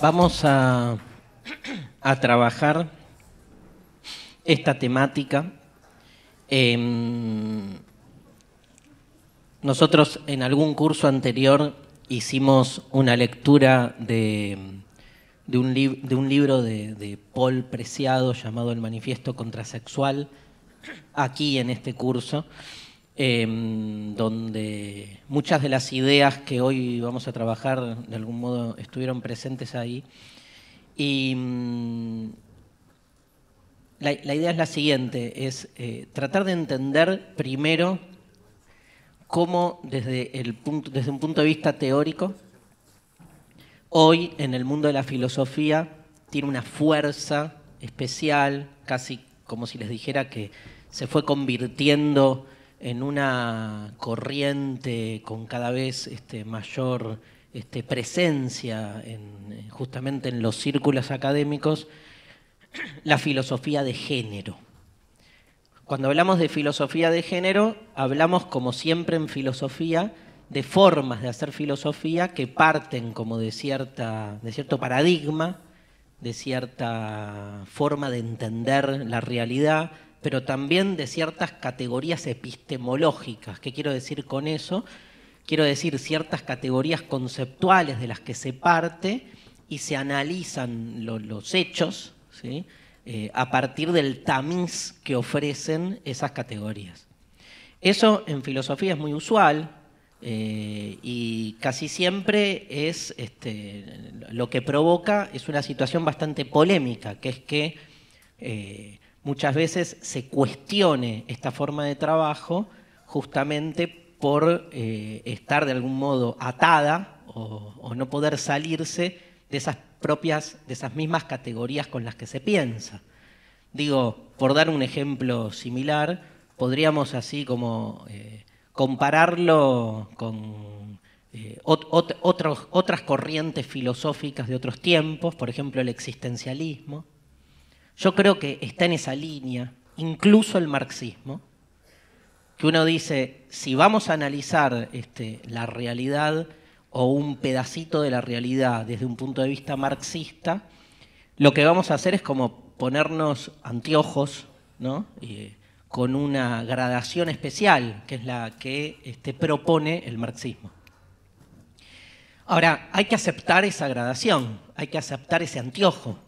Vamos a, trabajar esta temática. Em, nosotros en algún curso anterior hicimos una lectura de, un, libro de, de, Paul Preciado llamado El Manifiesto Contrasexual, aquí en este curso. Em, donde muchas de las ideas que hoy vamos a trabajar de algún modo estuvieron presentes ahí. Y mm, la, idea es la siguiente, es eh, tratar de entender primero cómo desde, el punto, desde un punto de vista teórico, hoy en el mundo de la filosofía tiene una fuerza especial, casi como si les dijera que se fue convirtiendo en una corriente con cada vez este, mayor este, presencia justamente en los círculos académicos la filosofía de género. Cuando hablamos de filosofía de género, hablamos como siempre en filosofía de formas de hacer filosofía que parten como de, de cierto paradigma, de cierta forma de entender la realidad, pero también de ciertas categorías epistemológicas. ¿Qué quiero decir con eso? Quiero decir ciertas categorías conceptuales de las que se parte y se analizan los hechos eh, a partir del tamiz que ofrecen esas categorías. Eso en filosofía es muy usual, eh, y casi siempre es este, lo que provoca es una situación bastante polémica, que es que eh, muchas veces se cuestione esta forma de trabajo justamente por eh, estar de algún modo atada o, no poder salirse de esas propias, de esas mismas categorías con las que se piensa. Digo, por dar un ejemplo similar, podríamos así como eh, compararlo con eh, otras corrientes filosóficas de otros tiempos, por ejemplo el existencialismo, yo creo que está en esa línea, incluso el marxismo, que uno dice, si vamos a analizar este, la realidad o un pedacito de la realidad desde un punto de vista marxista, lo que vamos a hacer es como ponernos anteojos, ¿no? Eh, con una gradación especial, que es la que este, propone el marxismo. Ahora, hay que aceptar esa gradación, hay que aceptar ese anteojo,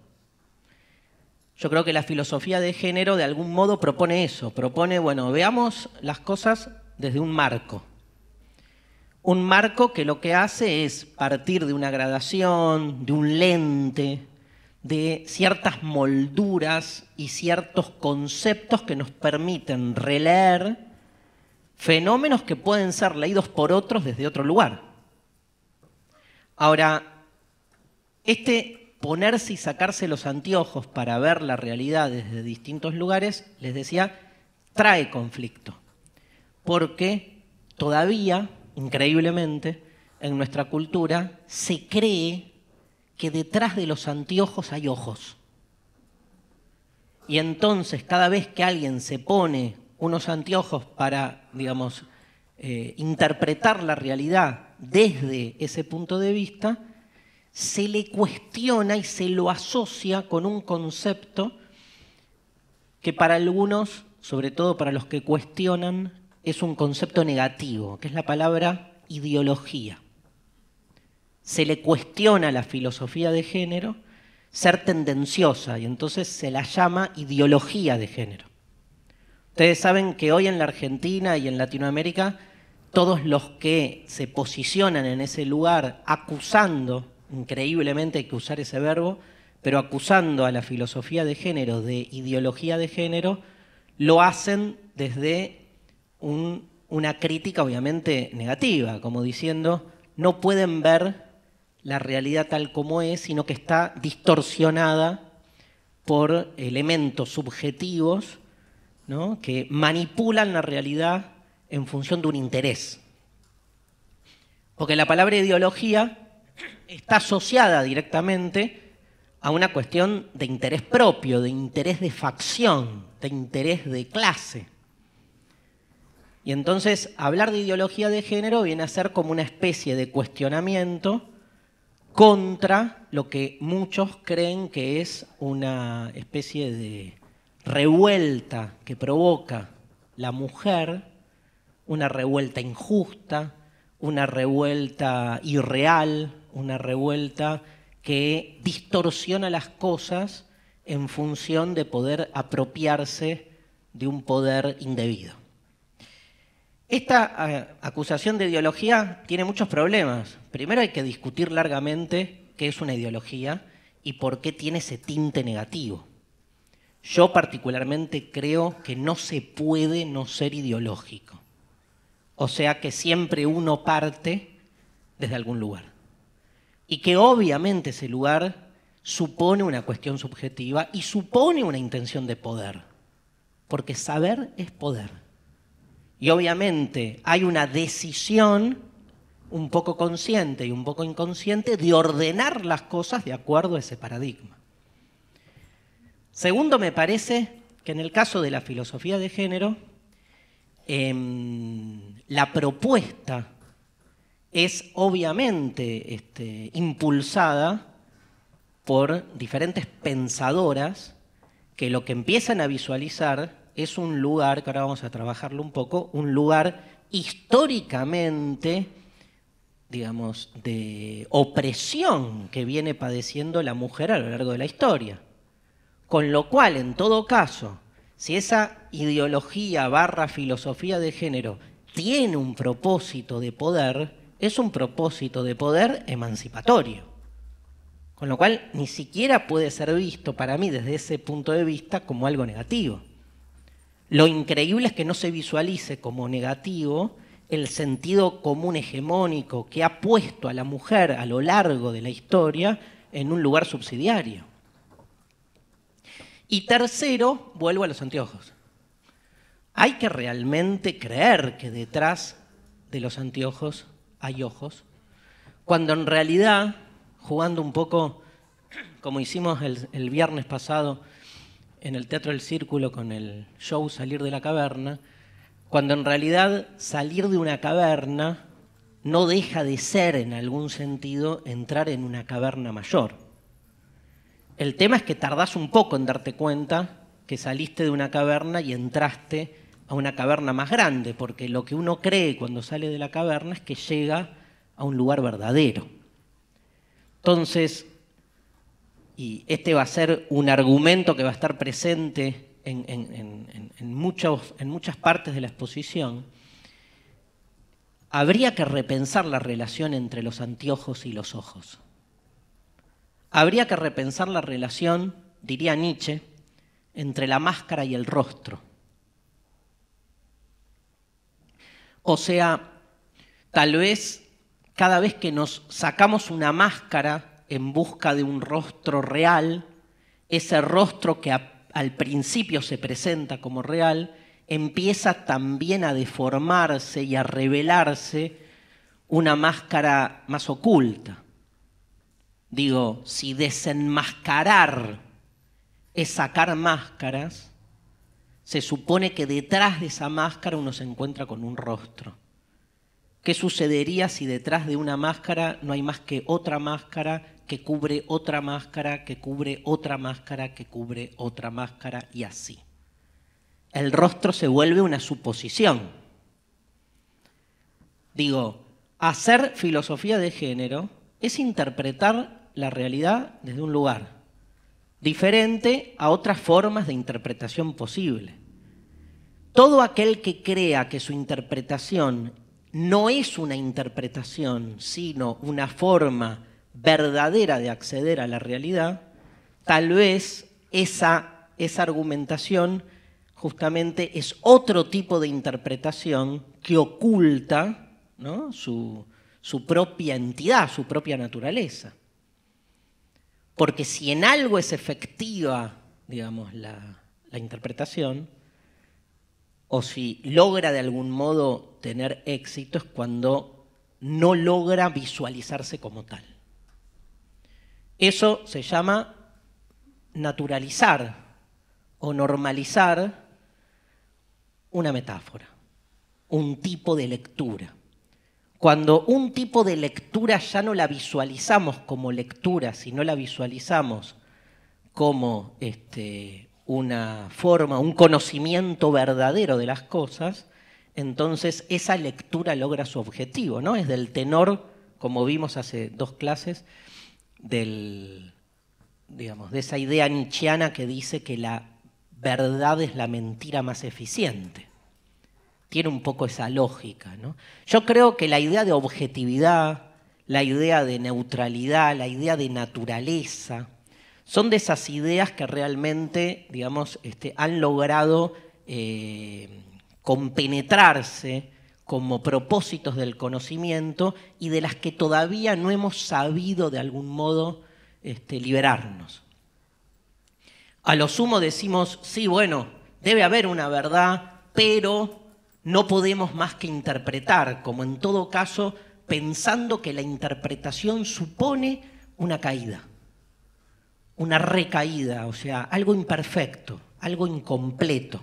yo creo que la filosofía de género de algún modo propone eso, propone, bueno, veamos las cosas desde un marco. Un marco que lo que hace es partir de una gradación, de un lente, de ciertas molduras y ciertos conceptos que nos permiten releer fenómenos que pueden ser leídos por otros desde otro lugar. Ahora, este ponerse y sacarse los anteojos para ver la realidad desde distintos lugares, les decía, trae conflicto. Porque todavía, increíblemente, en nuestra cultura se cree que detrás de los anteojos hay ojos. Y entonces cada vez que alguien se pone unos anteojos para, digamos, eh, interpretar la realidad desde ese punto de vista, se le cuestiona y se lo asocia con un concepto que para algunos, sobre todo para los que cuestionan, es un concepto negativo, que es la palabra ideología. Se le cuestiona la filosofía de género ser tendenciosa y entonces se la llama ideología de género. Ustedes saben que hoy en la Argentina y en Latinoamérica, todos los que se posicionan en ese lugar acusando increíblemente hay que usar ese verbo, pero acusando a la filosofía de género de ideología de género, lo hacen desde una crítica obviamente negativa, como diciendo, no pueden ver la realidad tal como es, sino que está distorsionada por elementos subjetivos que manipulan la realidad en función de un interés. Porque la palabra ideología está asociada directamente a una cuestión de interés propio, de interés de facción, de interés de clase. Y entonces hablar de ideología de género viene a ser como una especie de cuestionamiento contra lo que muchos creen que es una especie de revuelta que provoca la mujer, una revuelta injusta, una revuelta irreal, una revuelta que distorsiona las cosas en función de poder apropiarse de un poder indebido. Esta eh, acusación de ideología tiene muchos problemas. Primero hay que discutir largamente qué es una ideología y por qué tiene ese tinte negativo. Yo particularmente creo que no se puede no ser ideológico. O sea que siempre uno parte desde algún lugar y que obviamente ese lugar supone una cuestión subjetiva y supone una intención de poder, porque saber es poder. Y obviamente hay una decisión un poco consciente y un poco inconsciente de ordenar las cosas de acuerdo a ese paradigma. Segundo, me parece que en el caso de la filosofía de género, em, la propuesta es obviamente este, impulsada por diferentes pensadoras que lo que empiezan a visualizar es un lugar, que ahora vamos a trabajarlo un poco, un lugar históricamente, digamos, de opresión que viene padeciendo la mujer a lo largo de la historia. Con lo cual, en todo caso, si esa ideología barra filosofía de género tiene un propósito de poder, es un propósito de poder emancipatorio. Con lo cual, ni siquiera puede ser visto para mí desde ese punto de vista como algo negativo. Lo increíble es que no se visualice como negativo el sentido común hegemónico que ha puesto a la mujer a lo largo de la historia en un lugar subsidiario. Y tercero, vuelvo a los anteojos. Hay que realmente creer que detrás de los anteojos hay ojos, cuando en realidad, jugando un poco como hicimos el, viernes pasado en el Teatro del Círculo con el show Salir de la Caverna, cuando en realidad salir de una caverna no deja de ser en algún sentido entrar en una caverna mayor. El tema es que tardás un poco en darte cuenta que saliste de una caverna y entraste a una caverna más grande, porque lo que uno cree cuando sale de la caverna es que llega a un lugar verdadero. Entonces, y este va a ser un argumento que va a estar presente en, en, en muchas partes de la exposición, habría que repensar la relación entre los anteojos y los ojos. Habría que repensar la relación, diría Nietzsche, entre la máscara y el rostro O sea, tal vez cada vez que nos sacamos una máscara en busca de un rostro real, ese rostro que al principio se presenta como real, empieza también a deformarse y a revelarse una máscara más oculta. Digo, si desenmascarar es sacar máscaras, se supone que detrás de esa máscara uno se encuentra con un rostro. ¿Qué sucedería si detrás de una máscara no hay más que otra máscara que cubre otra máscara, que cubre otra máscara, que cubre otra máscara y así? El rostro se vuelve una suposición. Digo, hacer filosofía de género es interpretar la realidad desde un lugar diferente a otras formas de interpretación posible. Todo aquel que crea que su interpretación no es una interpretación, sino una forma verdadera de acceder a la realidad, tal vez esa, esa argumentación justamente es otro tipo de interpretación que oculta su propia entidad, su propia naturaleza. Porque si en algo es efectiva, digamos, la, la interpretación, o si logra de algún modo tener éxito, es cuando no logra visualizarse como tal. Eso se llama naturalizar o normalizar una metáfora, un tipo de lectura cuando un tipo de lectura ya no la visualizamos como lectura, sino la visualizamos como este, una forma, un conocimiento verdadero de las cosas, entonces esa lectura logra su objetivo, ¿no? Es del tenor, como vimos hace dos clases, digamos, de esa idea nietzscheana que dice que la verdad es la mentira más eficiente tiene un poco esa lógica. Yo creo que la idea de objetividad, la idea de neutralidad, la idea de naturaleza, son de esas ideas que realmente, digamos, este, han logrado eh, compenetrarse como propósitos del conocimiento y de las que todavía no hemos sabido de algún modo este, liberarnos. A lo sumo decimos, sí, bueno, debe haber una verdad, pero no podemos más que interpretar, como en todo caso, pensando que la interpretación supone una caída, una recaída, o sea, algo imperfecto, algo incompleto.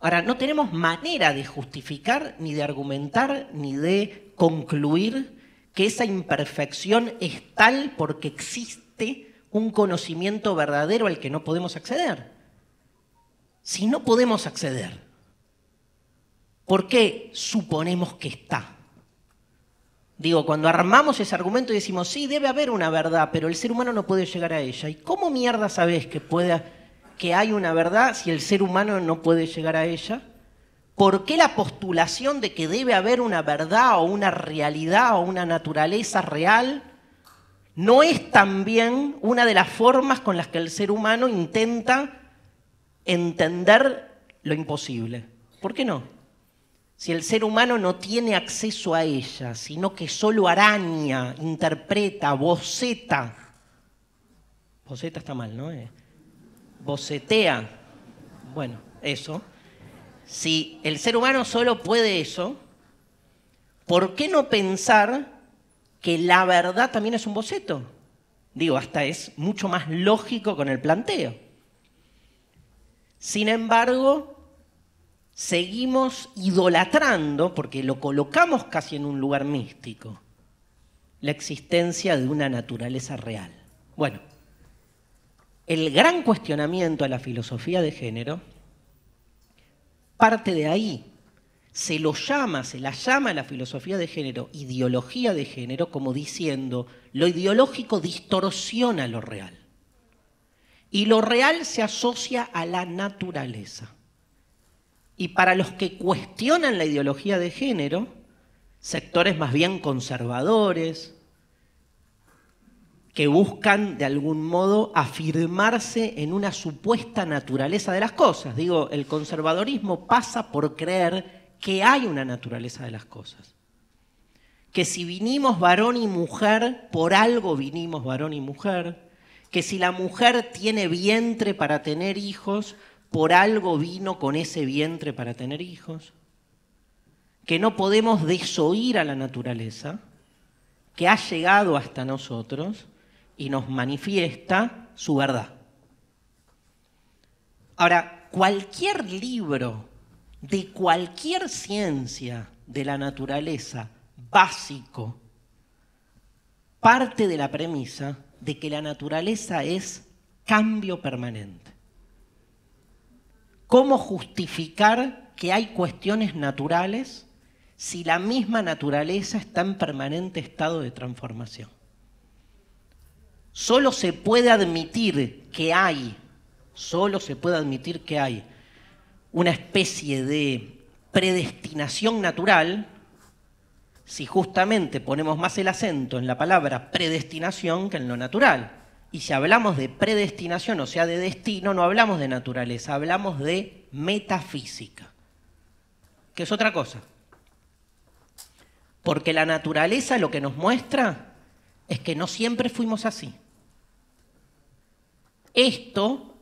Ahora, no tenemos manera de justificar, ni de argumentar, ni de concluir que esa imperfección es tal porque existe un conocimiento verdadero al que no podemos acceder. Si no podemos acceder, ¿Por qué suponemos que está? Digo, cuando armamos ese argumento y decimos, sí, debe haber una verdad, pero el ser humano no puede llegar a ella. ¿Y cómo mierda sabes que, que hay una verdad si el ser humano no puede llegar a ella? ¿Por qué la postulación de que debe haber una verdad o una realidad o una naturaleza real no es también una de las formas con las que el ser humano intenta entender lo imposible? ¿Por qué no? si el ser humano no tiene acceso a ella, sino que solo araña, interpreta, boceta, boceta está mal, ¿no? Eh, bocetea, bueno, eso. Si el ser humano solo puede eso, ¿por qué no pensar que la verdad también es un boceto? Digo, hasta es mucho más lógico con el planteo. Sin embargo, seguimos idolatrando, porque lo colocamos casi en un lugar místico, la existencia de una naturaleza real. Bueno, el gran cuestionamiento a la filosofía de género parte de ahí. Se lo llama, se la llama la filosofía de género, ideología de género, como diciendo, lo ideológico distorsiona lo real. Y lo real se asocia a la naturaleza y para los que cuestionan la ideología de género, sectores más bien conservadores, que buscan de algún modo afirmarse en una supuesta naturaleza de las cosas. Digo, el conservadorismo pasa por creer que hay una naturaleza de las cosas. Que si vinimos varón y mujer, por algo vinimos varón y mujer. Que si la mujer tiene vientre para tener hijos, por algo vino con ese vientre para tener hijos, que no podemos desoír a la naturaleza, que ha llegado hasta nosotros y nos manifiesta su verdad. Ahora, cualquier libro de cualquier ciencia de la naturaleza básico parte de la premisa de que la naturaleza es cambio permanente. ¿Cómo justificar que hay cuestiones naturales si la misma naturaleza está en permanente estado de transformación? Solo se puede admitir que hay, solo se puede admitir que hay una especie de predestinación natural, si justamente ponemos más el acento en la palabra predestinación que en lo natural. Y si hablamos de predestinación, o sea, de destino, no hablamos de naturaleza, hablamos de metafísica, que es otra cosa. Porque la naturaleza lo que nos muestra es que no siempre fuimos así. Esto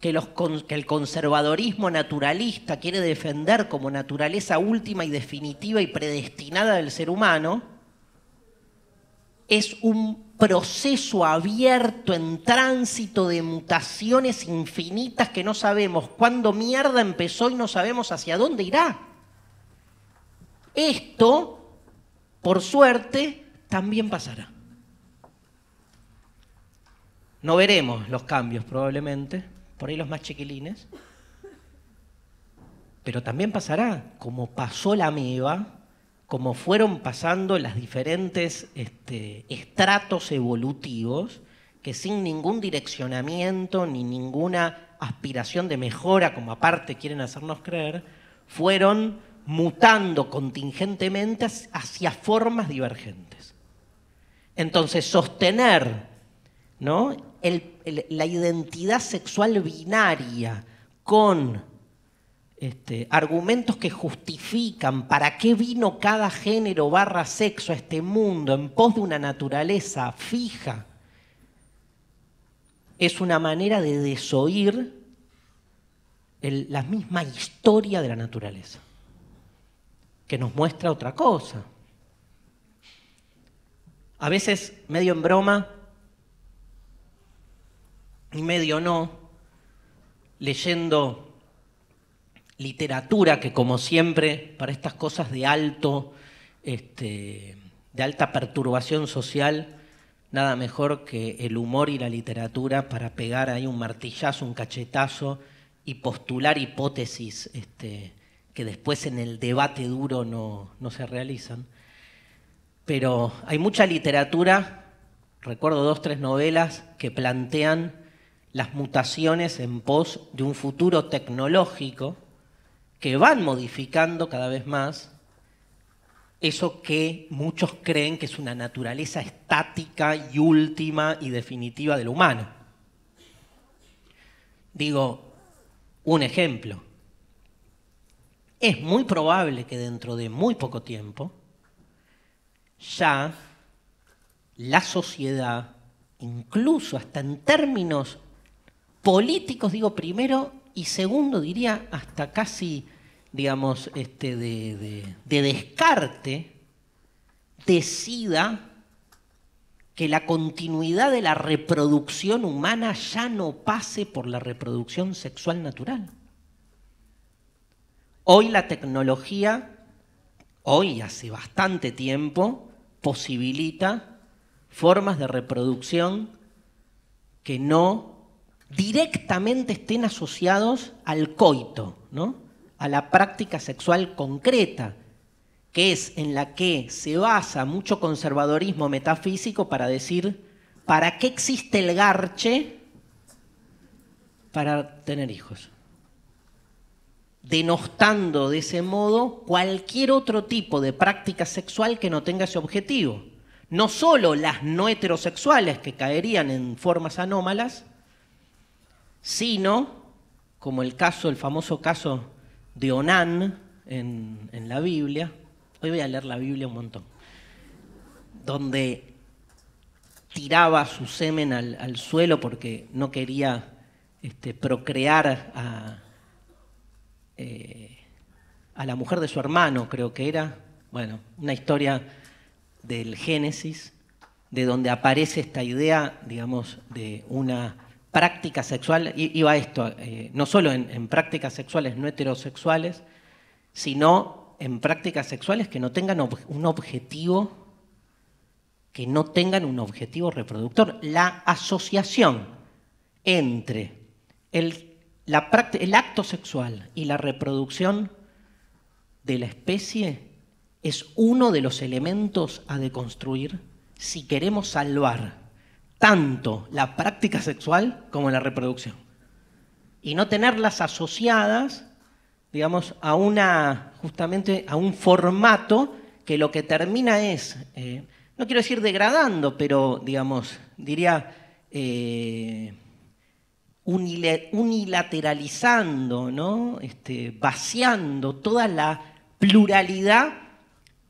que, el conservadorismo naturalista quiere defender como naturaleza última y definitiva y predestinada del ser humano, es un proceso abierto en tránsito de mutaciones infinitas que no sabemos cuándo mierda empezó y no sabemos hacia dónde irá. Esto, por suerte, también pasará. No veremos los cambios probablemente, por ahí los más chiquilines, pero también pasará, como pasó la ameba, como fueron pasando las diferentes este, estratos evolutivos, que sin ningún direccionamiento ni ninguna aspiración de mejora, como aparte quieren hacernos creer, fueron mutando contingentemente hacia formas divergentes. Entonces, sostener ¿no? la identidad sexual binaria con este, argumentos que justifican para qué vino cada género barra sexo a este mundo en pos de una naturaleza fija, es una manera de desoír la misma historia de la naturaleza, que nos muestra otra cosa. A veces, medio en broma y medio no, leyendo literatura que como siempre para estas cosas de alto, este, de alta perturbación social, nada mejor que el humor y la literatura para pegar ahí un martillazo, un cachetazo y postular hipótesis este, que después en el debate duro no, no se realizan. Pero hay mucha literatura, recuerdo dos, tres novelas que plantean las mutaciones en pos de un futuro tecnológico que van modificando cada vez más eso que muchos creen que es una naturaleza estática y última y definitiva del humano. Digo, un ejemplo. Es muy probable que dentro de muy poco tiempo ya la sociedad, incluso hasta en términos políticos, digo primero, y segundo diría hasta casi digamos, este, de, de descarte, decida que la continuidad de la reproducción humana ya no pase por la reproducción sexual natural. Hoy la tecnología, hoy hace bastante tiempo, posibilita formas de reproducción que no directamente estén asociados al coito, ¿no? a la práctica sexual concreta, que es en la que se basa mucho conservadorismo metafísico para decir, ¿para qué existe el garche? Para tener hijos. Denostando de ese modo cualquier otro tipo de práctica sexual que no tenga ese objetivo. No solo las no heterosexuales que caerían en formas anómalas, sino, como el caso, el famoso caso de Onán en, la Biblia, hoy voy a leer la Biblia un montón, donde tiraba su semen al, suelo porque no quería este, procrear eh, a la mujer de su hermano, creo que era. Bueno, una historia del Génesis, de donde aparece esta idea, digamos, de una práctica sexual, iba esto, eh, no solo en, prácticas sexuales no heterosexuales, sino en prácticas sexuales que no tengan un objetivo, que no tengan un objetivo reproductor. La asociación entre el, la el acto sexual y la reproducción de la especie es uno de los elementos a deconstruir si queremos salvar tanto la práctica sexual como la reproducción. Y no tenerlas asociadas, digamos, a una, justamente a un formato que lo que termina es, eh, no quiero decir degradando, pero digamos, diría eh, unilateralizando, ¿no? Este, vaciando toda la pluralidad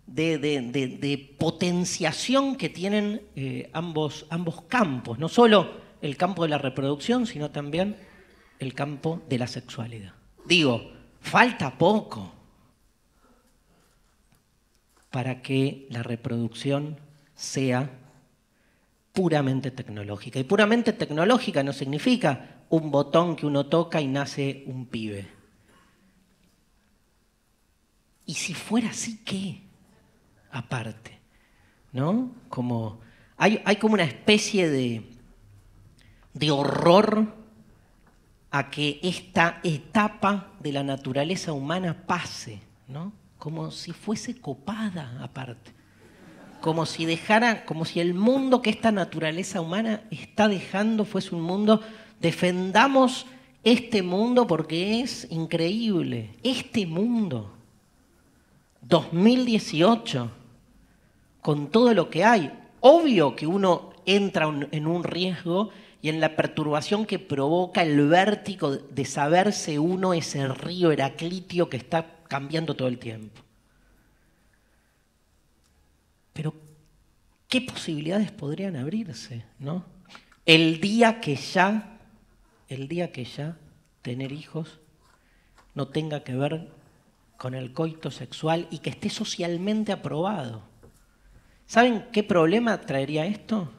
de, potenciación que tienen eh, ambos, ambos campos, no solo el campo de la reproducción, sino también el campo de la sexualidad. Digo, falta poco para que la reproducción sea puramente tecnológica. Y puramente tecnológica no significa un botón que uno toca y nace un pibe. ¿Y si fuera así qué? aparte, ¿no? Como, hay, como una especie de, de horror a que esta etapa de la naturaleza humana pase, ¿no? Como si fuese copada aparte. Como si dejara, como si el mundo que esta naturaleza humana está dejando fuese un mundo, defendamos este mundo porque es increíble, este mundo. 2018, con todo lo que hay, obvio que uno entra en un riesgo y en la perturbación que provoca el vértigo de saberse uno ese río heraclitio que está cambiando todo el tiempo. Pero, ¿qué posibilidades podrían abrirse, no? El día que ya, el día que ya tener hijos no tenga que ver con el coito sexual y que esté socialmente aprobado. ¿Saben qué problema traería esto?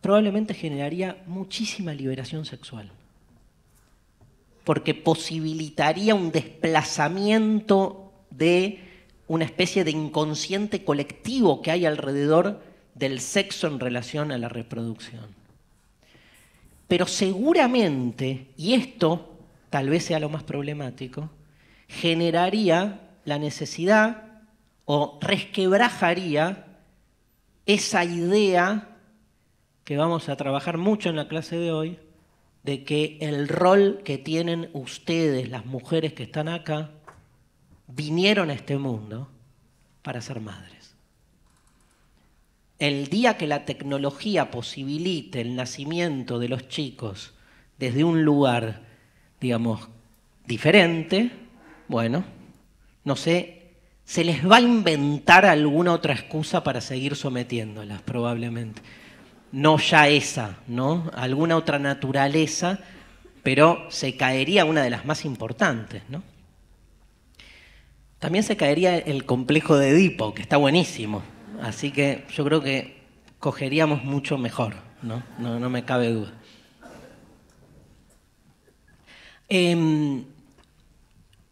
Probablemente generaría muchísima liberación sexual, porque posibilitaría un desplazamiento de una especie de inconsciente colectivo que hay alrededor del sexo en relación a la reproducción. Pero seguramente, y esto tal vez sea lo más problemático, generaría la necesidad o resquebrajaría esa idea que vamos a trabajar mucho en la clase de hoy, de que el rol que tienen ustedes, las mujeres que están acá, vinieron a este mundo para ser madres. El día que la tecnología posibilite el nacimiento de los chicos desde un lugar, digamos, diferente, bueno, no sé, se les va a inventar alguna otra excusa para seguir sometiéndolas, probablemente. No ya esa, ¿no? Alguna otra naturaleza, pero se caería una de las más importantes, ¿no? También se caería el complejo de Edipo, que está buenísimo. Así que yo creo que cogeríamos mucho mejor, ¿no? No, me cabe duda. Eh,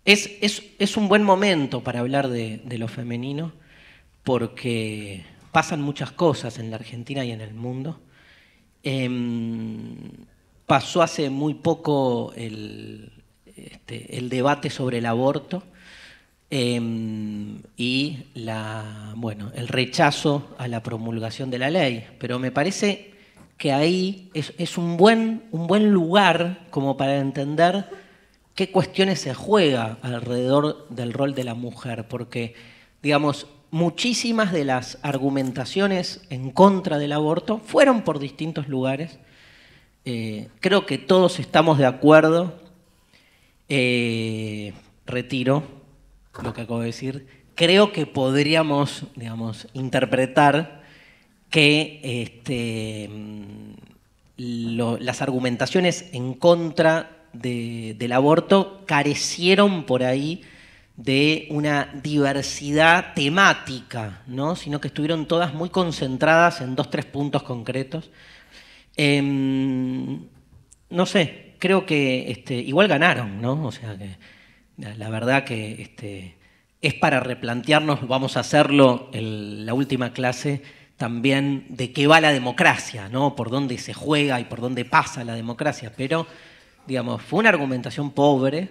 es, un buen momento para hablar de, lo femenino porque pasan muchas cosas en la Argentina y en el mundo. Em, pasó hace muy poco el, este, debate sobre el aborto em, y el rechazo a la promulgación de la ley. Pero me parece que ahí es, un, buen, un buen lugar como para entender qué cuestiones se juega alrededor del rol de la mujer, porque, digamos, muchísimas de las argumentaciones en contra del aborto fueron por distintos lugares. Eh, creo que todos estamos de acuerdo. Eh, retiro lo que acabo de decir. Creo que podríamos, digamos, interpretar que este, mm, las argumentaciones en contra del aborto carecieron por ahí de una diversidad temática, ¿no? sino que estuvieron todas muy concentradas en dos, tres puntos concretos. Em, no sé, creo que este, igual ganaron, ¿no? O sea la verdad que este, es para replantearnos, vamos a hacerlo en la última clase también de qué va la democracia, ¿no? Por dónde se juega y por dónde pasa la democracia, pero digamos, fue una argumentación pobre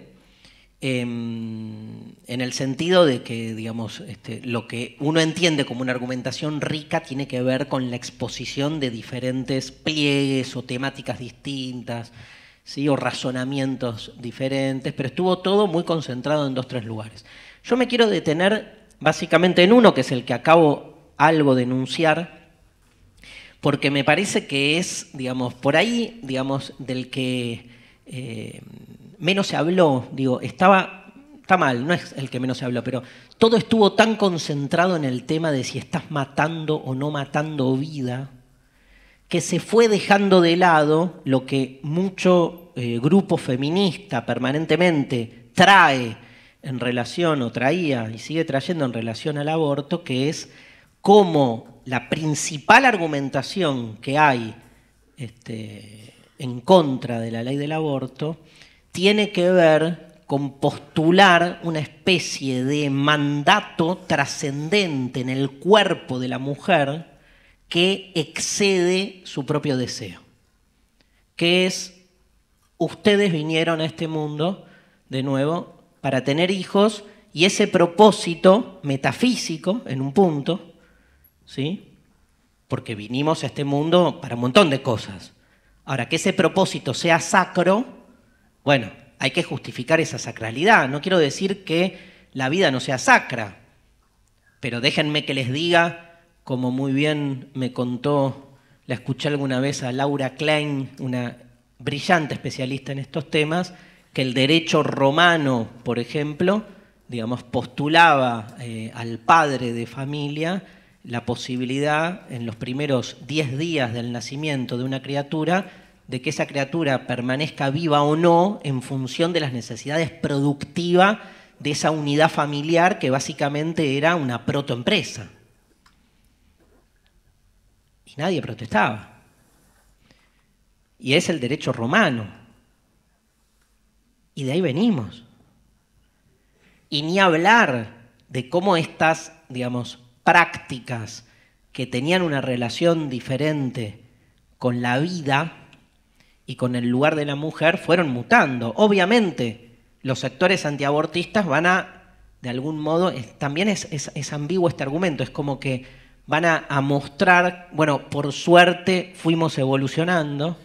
em, en el sentido de que, digamos, este, lo que uno entiende como una argumentación rica tiene que ver con la exposición de diferentes pliegues o temáticas distintas, ¿sí? o razonamientos diferentes, pero estuvo todo muy concentrado en dos, tres lugares. Yo me quiero detener básicamente en uno, que es el que acabo algo de enunciar, porque me parece que es, digamos, por ahí, digamos, del que eh, menos se habló, digo, estaba, está mal, no es el que menos se habló, pero todo estuvo tan concentrado en el tema de si estás matando o no matando vida, que se fue dejando de lado lo que mucho eh, grupo feminista permanentemente trae en relación o traía y sigue trayendo en relación al aborto, que es cómo la principal argumentación que hay este, en contra de la ley del aborto tiene que ver con postular una especie de mandato trascendente en el cuerpo de la mujer que excede su propio deseo, que es, ustedes vinieron a este mundo, de nuevo, para tener hijos y ese propósito metafísico, en un punto, ¿sí? porque vinimos a este mundo para un montón de cosas, Ahora, que ese propósito sea sacro, bueno, hay que justificar esa sacralidad. No quiero decir que la vida no sea sacra, pero déjenme que les diga, como muy bien me contó, la escuché alguna vez a Laura Klein, una brillante especialista en estos temas, que el derecho romano, por ejemplo, digamos, postulaba eh, al padre de familia la posibilidad en los primeros 10 días del nacimiento de una criatura de que esa criatura permanezca viva o no en función de las necesidades productivas de esa unidad familiar que básicamente era una protoempresa. Y nadie protestaba. Y es el derecho romano. Y de ahí venimos. Y ni hablar de cómo estas, digamos, prácticas que tenían una relación diferente con la vida, y con el lugar de la mujer fueron mutando. Obviamente, los sectores antiabortistas van a, de algún modo, también es, es, ambiguo este argumento, es como que van a, mostrar, bueno, por suerte fuimos evolucionando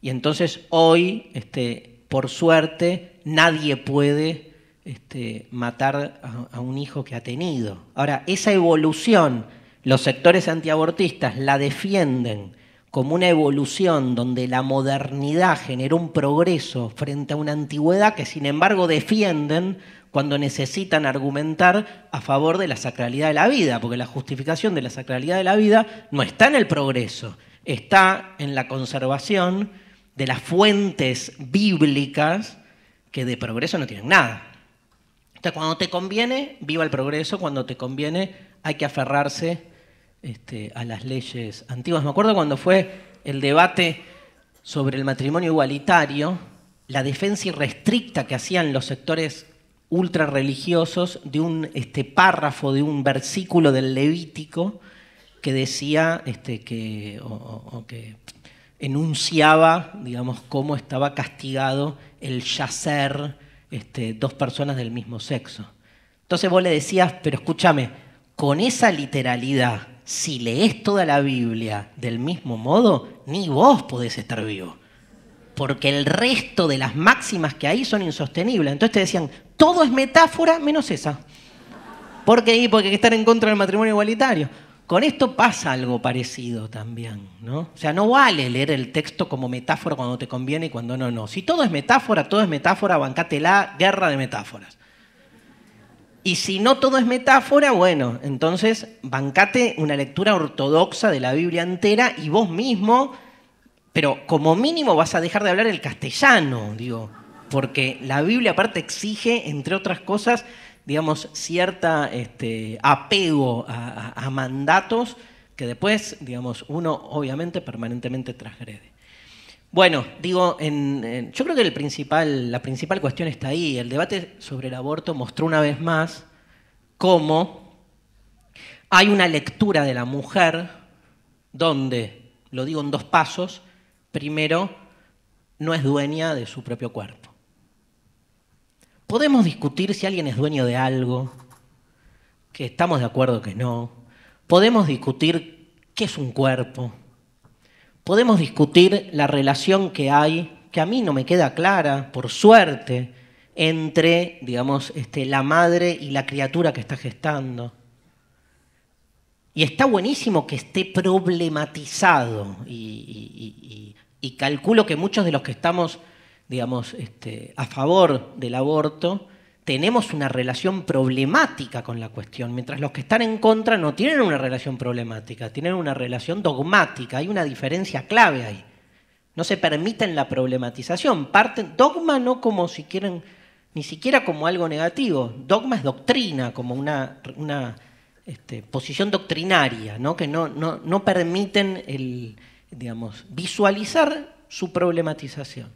y entonces hoy, este, por suerte, nadie puede este, matar a un hijo que ha tenido. Ahora, esa evolución, los sectores antiabortistas la defienden como una evolución donde la modernidad generó un progreso frente a una antigüedad que sin embargo defienden cuando necesitan argumentar a favor de la sacralidad de la vida, porque la justificación de la sacralidad de la vida no está en el progreso, está en la conservación de las fuentes bíblicas que de progreso no tienen nada. Entonces, cuando te conviene, viva el progreso, cuando te conviene, hay que aferrarse este, a las leyes antiguas. Me acuerdo cuando fue el debate sobre el matrimonio igualitario, la defensa irrestricta que hacían los sectores ultra religiosos de un este, párrafo, de un versículo del Levítico que decía este, que, o, que enunciaba, digamos, cómo estaba castigado el yacer dos personas del mismo sexo. Entonces vos le decías, pero escúchame, con esa literalidad si lees toda la Biblia del mismo modo, ni vos podés estar vivo. Porque el resto de las máximas que hay son insostenibles. Entonces te decían, todo es metáfora menos esa. ¿Por qué? Porque hay que estar en contra del matrimonio igualitario. Con esto pasa algo parecido también, ¿no? O sea, no vale leer el texto como metáfora cuando te conviene y cuando no, no. Si todo es metáfora, todo es metáfora, bancate la guerra de metáforas. Y si no todo es metáfora, bueno, entonces bancate una lectura ortodoxa de la Biblia entera y vos mismo, pero como mínimo vas a dejar de hablar el castellano, digo, porque la Biblia aparte exige, entre otras cosas, digamos, cierta este, apego a, a mandatos que después, digamos, uno obviamente permanentemente transgrede. Bueno, digo, yo creo que la principal cuestión está ahí. El debate sobre el aborto mostró una vez más cómo hay una lectura de la mujer donde, lo digo en dos pasos, primero, no es dueña de su propio cuerpo. Podemos discutir si alguien es dueño de algo, que estamos de acuerdo que no. Podemos discutir qué es un cuerpo, Podemos discutir la relación que hay, que a mí no me queda clara, por suerte, entre, digamos, este, la madre y la criatura que está gestando. Y está buenísimo que esté problematizado y, calculo que muchos de los que estamos, digamos, este, a favor del aborto, tenemos una relación problemática con la cuestión, mientras los que están en contra no tienen una relación problemática, tienen una relación dogmática, hay una diferencia clave ahí. No se permiten la problematización, parten dogma no como si quieren, ni siquiera como algo negativo, dogma es doctrina, como una, una este, posición doctrinaria, ¿no? que no, no, no permiten el, digamos, visualizar su problematización.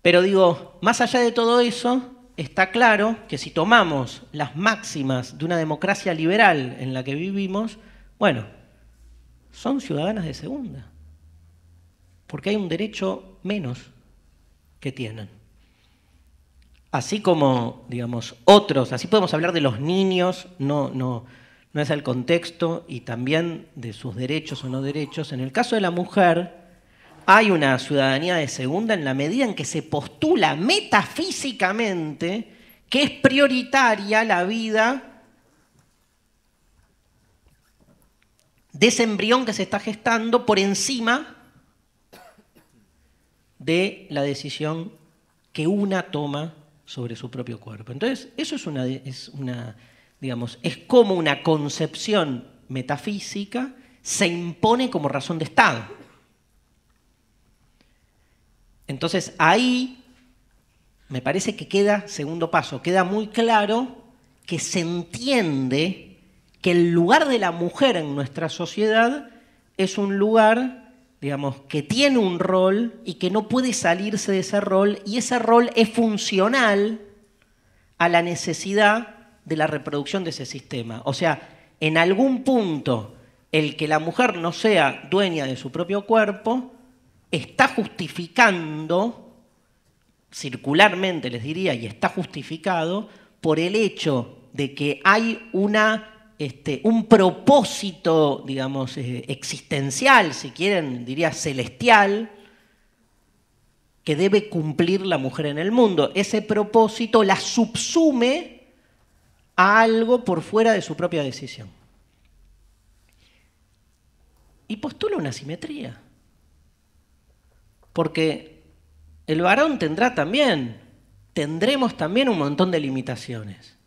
Pero digo, más allá de todo eso, está claro que si tomamos las máximas de una democracia liberal en la que vivimos, bueno, son ciudadanas de segunda, porque hay un derecho menos que tienen. Así como, digamos, otros, así podemos hablar de los niños, no, no, no es el contexto, y también de sus derechos o no derechos. En el caso de la mujer, hay una ciudadanía de segunda en la medida en que se postula metafísicamente que es prioritaria la vida de ese embrión que se está gestando por encima de la decisión que una toma sobre su propio cuerpo. Entonces, eso es una, es una digamos, es como una concepción metafísica se impone como razón de Estado. Entonces ahí me parece que queda, segundo paso, queda muy claro que se entiende que el lugar de la mujer en nuestra sociedad es un lugar, digamos, que tiene un rol y que no puede salirse de ese rol y ese rol es funcional a la necesidad de la reproducción de ese sistema. O sea, en algún punto el que la mujer no sea dueña de su propio cuerpo está justificando, circularmente les diría, y está justificado por el hecho de que hay una este, un propósito, digamos, eh, existencial, si quieren, diría celestial, que debe cumplir la mujer en el mundo. Ese propósito la subsume a algo por fuera de su propia decisión. Y postula una simetría. Porque el varón tendrá también, tendremos también un montón de limitaciones,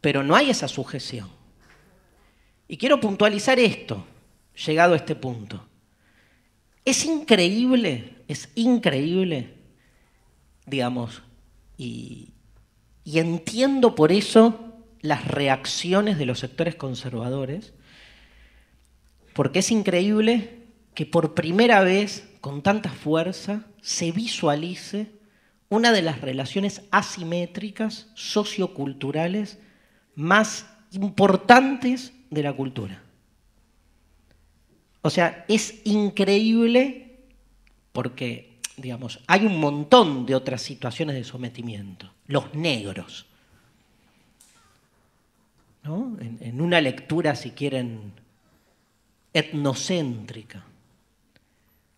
pero no hay esa sujeción. Y quiero puntualizar esto, llegado a este punto. Es increíble, es increíble, digamos, y, entiendo por eso las reacciones de los sectores conservadores, porque es increíble que por primera vez con tanta fuerza se visualice una de las relaciones asimétricas socioculturales más importantes de la cultura. O sea, es increíble porque, digamos, hay un montón de otras situaciones de sometimiento. Los negros. ¿no? en una lectura, si quieren, etnocéntrica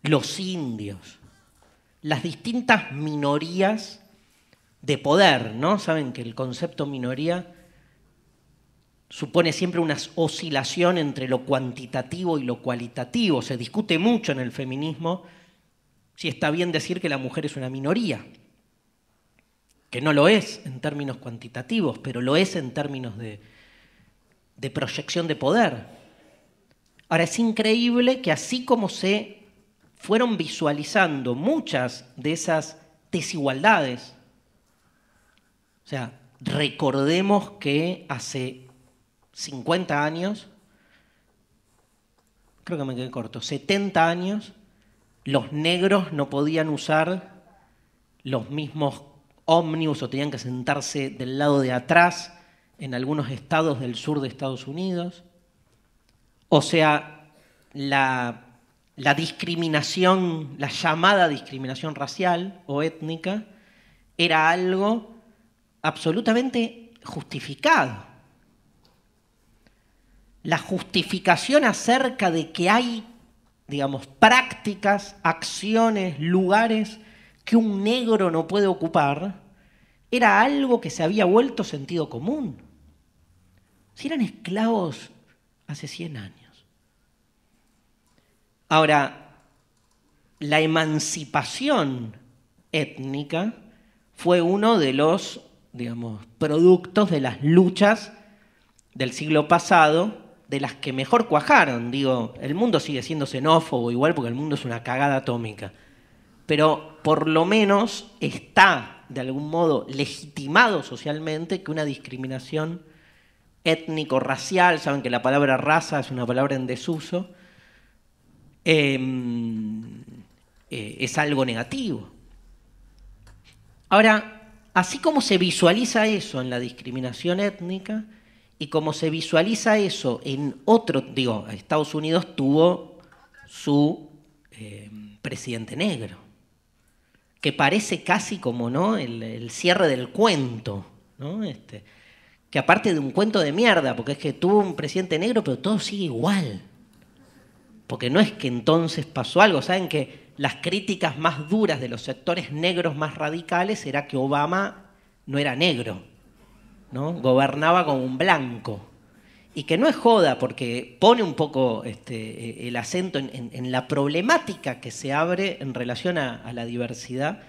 los indios, las distintas minorías de poder, ¿no? Saben que el concepto minoría supone siempre una oscilación entre lo cuantitativo y lo cualitativo. Se discute mucho en el feminismo si está bien decir que la mujer es una minoría, que no lo es en términos cuantitativos, pero lo es en términos de, proyección de poder. Ahora, es increíble que así como se fueron visualizando muchas de esas desigualdades. O sea, recordemos que hace 50 años, creo que me quedé corto, 70 años, los negros no podían usar los mismos ómnibus o tenían que sentarse del lado de atrás en algunos estados del sur de Estados Unidos. O sea, la la discriminación, la llamada discriminación racial o étnica, era algo absolutamente justificado. La justificación acerca de que hay, digamos, prácticas, acciones, lugares que un negro no puede ocupar, era algo que se había vuelto sentido común. Si eran esclavos hace 100 años. Ahora, la emancipación étnica fue uno de los, digamos, productos de las luchas del siglo pasado, de las que mejor cuajaron. Digo, el mundo sigue siendo xenófobo igual porque el mundo es una cagada atómica. Pero por lo menos está, de algún modo, legitimado socialmente que una discriminación étnico-racial, saben que la palabra raza es una palabra en desuso, Em, eh, es algo negativo. Ahora, así como se visualiza eso en la discriminación étnica y como se visualiza eso en otro, digo, Estados Unidos tuvo su em, presidente negro, que parece casi como ¿no? el, cierre del cuento, este, que aparte de un cuento de mierda, porque es que tuvo un presidente negro, pero todo sigue igual. Porque no es que entonces pasó algo, saben que las críticas más duras de los sectores negros más radicales era que Obama no era negro, ¿no? Gobernaba con un blanco. Y que no es joda, porque pone un poco este, eh, el acento en, la problemática que se abre en relación a, la diversidad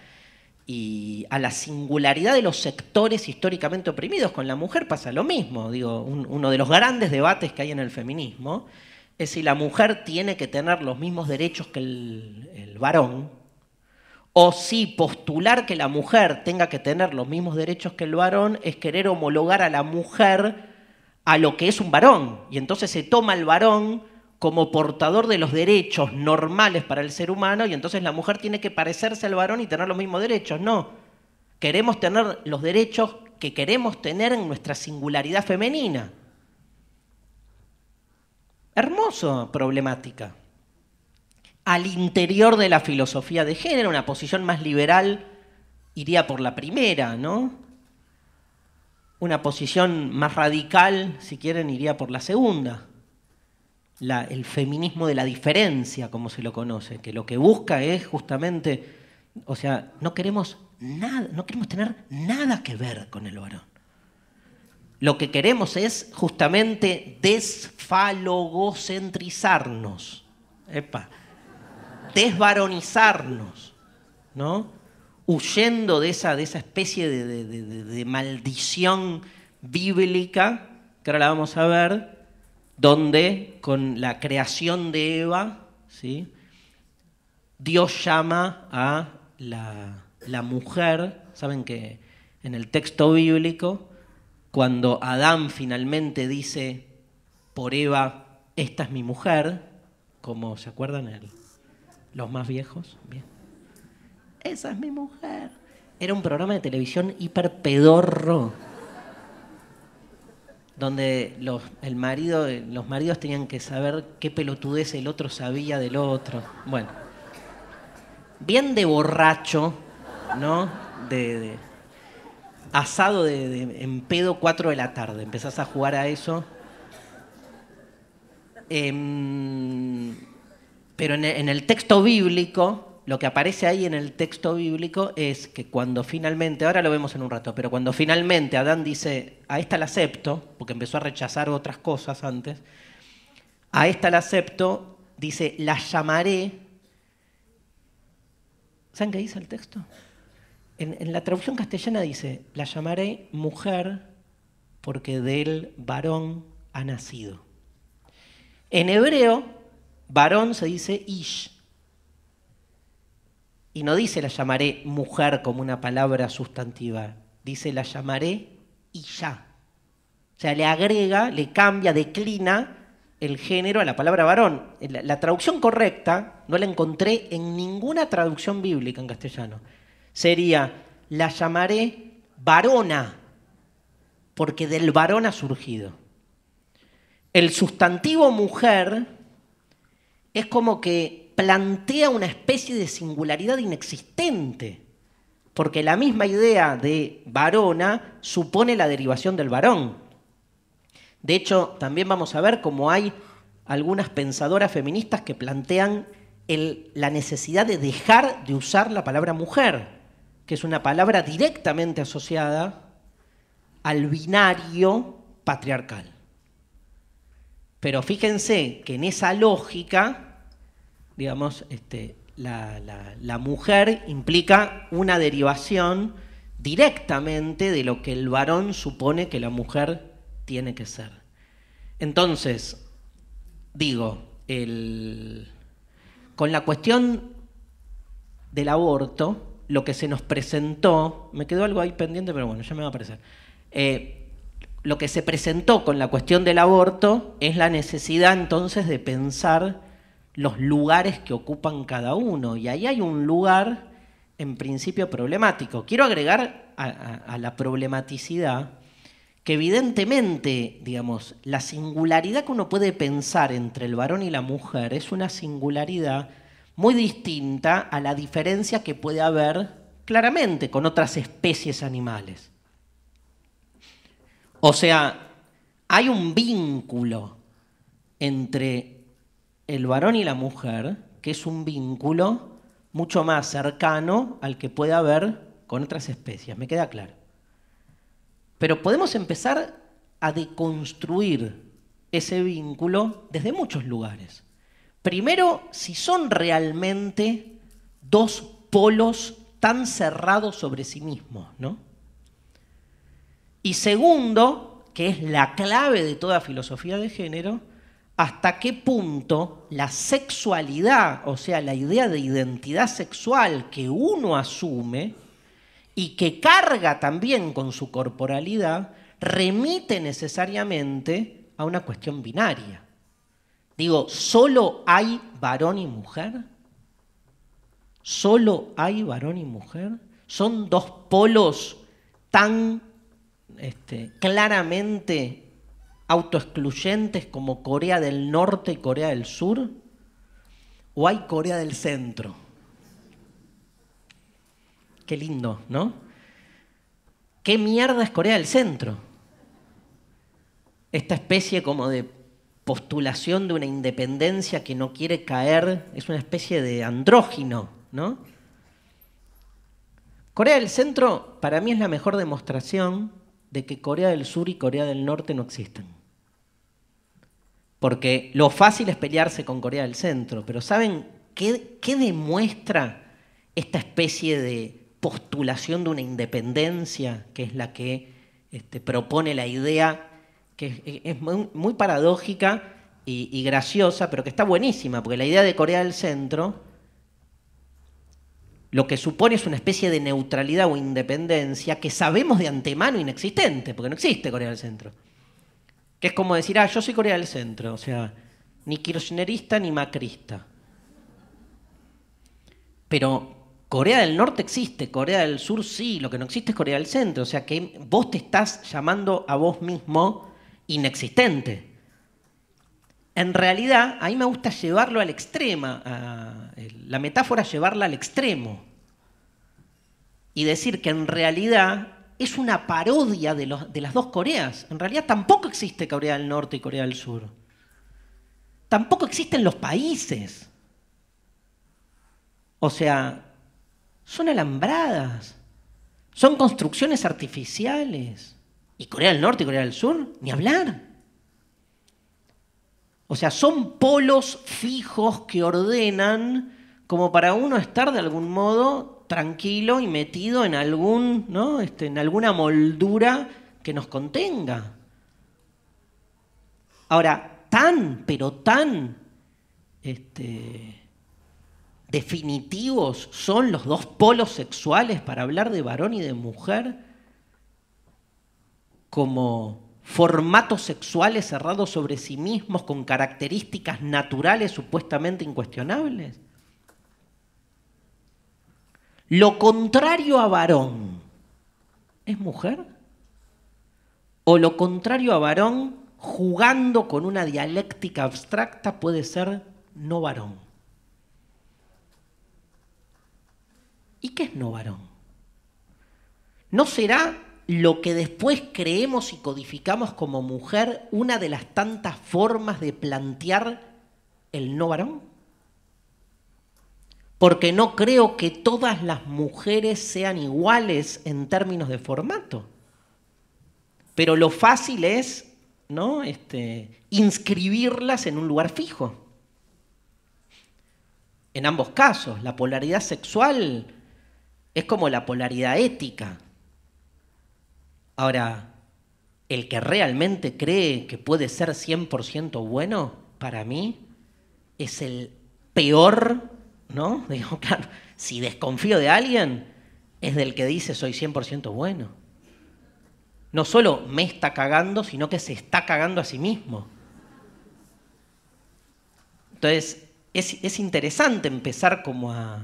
y a la singularidad de los sectores históricamente oprimidos. Con la mujer pasa lo mismo, digo, uno de los grandes debates que hay en el feminismo es si la mujer tiene que tener los mismos derechos que el, varón, o si postular que la mujer tenga que tener los mismos derechos que el varón es querer homologar a la mujer a lo que es un varón. Y entonces se toma al varón como portador de los derechos normales para el ser humano y entonces la mujer tiene que parecerse al varón y tener los mismos derechos. No, queremos tener los derechos que queremos tener en nuestra singularidad femenina hermosa problemática. Al interior de la filosofía de género, una posición más liberal iría por la primera, ¿no? Una posición más radical, si quieren, iría por la segunda. el feminismo de la diferencia, como se lo conoce, que lo que busca es justamente, o sea, no queremos nada, no queremos tener nada que ver con el varón lo que queremos es justamente desfalogocentrizarnos, desvaronizarnos, ¿no? huyendo de esa, de esa especie de, maldición bíblica, que ahora la vamos a ver, donde con la creación de Eva, ¿sí? Dios llama a la mujer, saben que en el texto bíblico, cuando Adán finalmente dice por Eva, esta es mi mujer, como se acuerdan los más viejos, bien. Esa es mi mujer. Era un programa de televisión hiper pedorro, donde los, el marido, los maridos tenían que saber qué pelotudez el otro sabía del otro. Bueno, bien de borracho, ¿no? de asado de, en pedo 4 de la tarde, empezás a jugar a eso. Em, pero e, en el, texto bíblico, lo que aparece ahí en el texto bíblico es que cuando finalmente, ahora lo vemos en un rato, pero cuando finalmente Adán dice, a esta la acepto, porque empezó a rechazar otras cosas antes, a esta la acepto, dice, la llamaré. ¿Saben qué dice el texto? En, la traducción castellana dice, la llamaré mujer porque del varón ha nacido. En hebreo, varón se dice ish. Y no dice la llamaré mujer como una palabra sustantiva, dice la llamaré isha. O sea, le agrega, le cambia, declina el género a la palabra varón. la traducción correcta no la encontré en ninguna traducción bíblica en castellano sería, la llamaré varona, porque del varón ha surgido. El sustantivo mujer es como que plantea una especie de singularidad inexistente, porque la misma idea de varona supone la derivación del varón. De hecho, también vamos a ver cómo hay algunas pensadoras feministas que plantean la necesidad de dejar de usar la palabra mujer que es una palabra directamente asociada al binario patriarcal. Pero fíjense que en esa lógica, digamos, este, la, mujer implica una derivación directamente de lo que el varón supone que la mujer tiene que ser. Entonces, digo, con la cuestión del aborto, lo que se nos presentó, me quedó algo ahí pendiente, pero bueno, ya me va a aparecer. Eh, lo que se presentó con la cuestión del aborto es la necesidad entonces de pensar los lugares que ocupan cada uno. Y ahí hay un lugar en principio problemático. Quiero agregar a, a la problematicidad que evidentemente, digamos, la singularidad que uno puede pensar entre el varón y la mujer es una singularidad muy distinta a la diferencia que puede haber claramente con otras especies animales. O sea, hay un vínculo entre el varón y la mujer, que es un vínculo mucho más cercano al que puede haber con otras especies, me queda claro. Pero podemos empezar a deconstruir ese vínculo desde muchos lugares. Primero, si son realmente dos polos tan cerrados sobre sí mismos, ¿no? Y segundo, que es la clave de toda filosofía de género, hasta qué punto la sexualidad, o sea, la idea de identidad sexual que uno asume y que carga también con su corporalidad, remite necesariamente a una cuestión binaria. Digo, ¿solo hay varón y mujer? ¿Solo hay varón y mujer? ¿Son dos polos tan este, claramente autoexcluyentes como Corea del Norte y Corea del Sur? ¿O hay Corea del Centro? Qué lindo, ¿no? ¿Qué mierda es Corea del Centro? Esta especie como de postulación de una independencia que no quiere caer, es una especie de andrógino, ¿no? Corea del Centro para mí es la mejor demostración de que Corea del Sur y Corea del Norte no existen. Porque lo fácil es pelearse con Corea del Centro, pero ¿saben qué, demuestra esta especie de postulación de una independencia que es la que este, propone la idea que es muy, paradójica y, y, graciosa, pero que está buenísima, porque la idea de Corea del Centro lo que supone es una especie de neutralidad o independencia que sabemos de antemano inexistente, porque no existe Corea del Centro. Que es como decir, ah, yo soy Corea del Centro, o sea, ni kirchnerista ni macrista. Pero Corea del Norte existe, Corea del Sur sí, lo que no existe es Corea del Centro, o sea que vos te estás llamando a vos mismo inexistente. En realidad, a mí me gusta llevarlo al extremo, la metáfora llevarla al extremo y decir que en realidad es una parodia de, las dos Coreas. En realidad tampoco existe Corea del Norte y Corea del Sur. Tampoco existen los países. O sea, son alambradas, son construcciones artificiales. Y Corea del Norte y Corea del Sur, ni hablar. O sea, son polos fijos que ordenan como para uno estar de algún modo tranquilo y metido en algún, ¿no? Este, en alguna moldura que nos contenga. Ahora, tan, pero tan este, definitivos son los dos polos sexuales para hablar de varón y de mujer como formatos sexuales cerrados sobre sí mismos con características naturales supuestamente incuestionables. Lo contrario a varón es mujer. O lo contrario a varón, jugando con una dialéctica abstracta, puede ser no varón. ¿Y qué es no varón? ¿No será lo que después creemos y codificamos como mujer, una de las tantas formas de plantear el no varón? Porque no creo que todas las mujeres sean iguales en términos de formato. Pero lo fácil es ¿no? Este, inscribirlas en un lugar fijo. En ambos casos, la polaridad sexual es como la polaridad ética. Ahora, el que realmente cree que puede ser 100% bueno, para mí, es el peor, ¿no? Digo, claro, si desconfío de alguien, es del que dice soy 100% bueno. No solo me está cagando, sino que se está cagando a sí mismo. Entonces, es, interesante empezar como a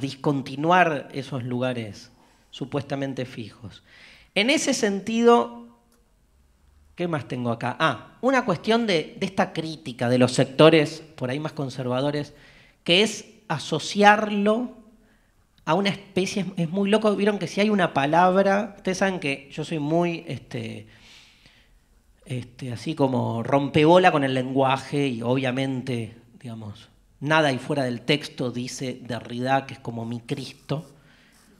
discontinuar esos lugares supuestamente fijos. En ese sentido, ¿qué más tengo acá? Ah, una cuestión de, esta crítica de los sectores por ahí más conservadores, que es asociarlo a una especie, es muy loco, vieron que si hay una palabra, ustedes saben que yo soy muy, este, este así como rompebola con el lenguaje y obviamente, digamos, nada y fuera del texto dice Derrida que es como mi Cristo,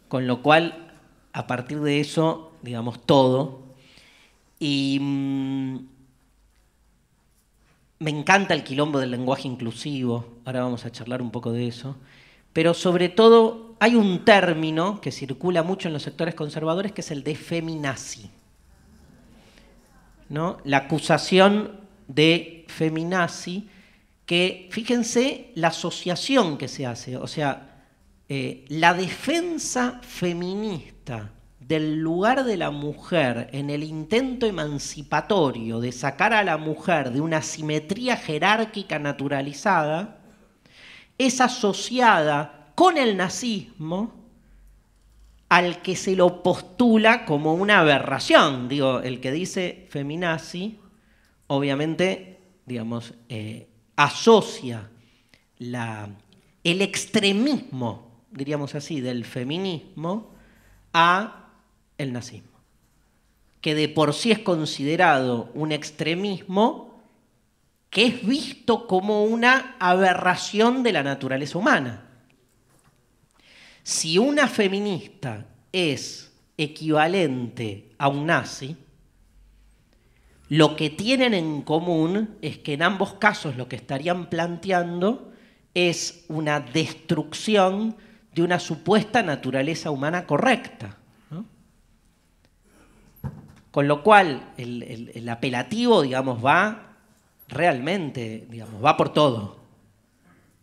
con lo cual, a partir de eso, digamos, todo. Y mm, me encanta el quilombo del lenguaje inclusivo, ahora vamos a charlar un poco de eso, pero sobre todo hay un término que circula mucho en los sectores conservadores que es el de feminazi. La acusación de feminazi, que fíjense la asociación que se hace, o sea, eh, la defensa feminista del lugar de la mujer en el intento emancipatorio de sacar a la mujer de una simetría jerárquica naturalizada, es asociada con el nazismo al que se lo postula como una aberración. Digo, el que dice feminazi, obviamente, digamos, eh, asocia la, el extremismo, diríamos así, del feminismo a el nazismo, que de por sí es considerado un extremismo que es visto como una aberración de la naturaleza humana. Si una feminista es equivalente a un nazi, lo que tienen en común es que en ambos casos lo que estarían planteando es una destrucción de una supuesta naturaleza humana correcta. Con lo cual, el, apelativo, digamos, va realmente, digamos, va por todo,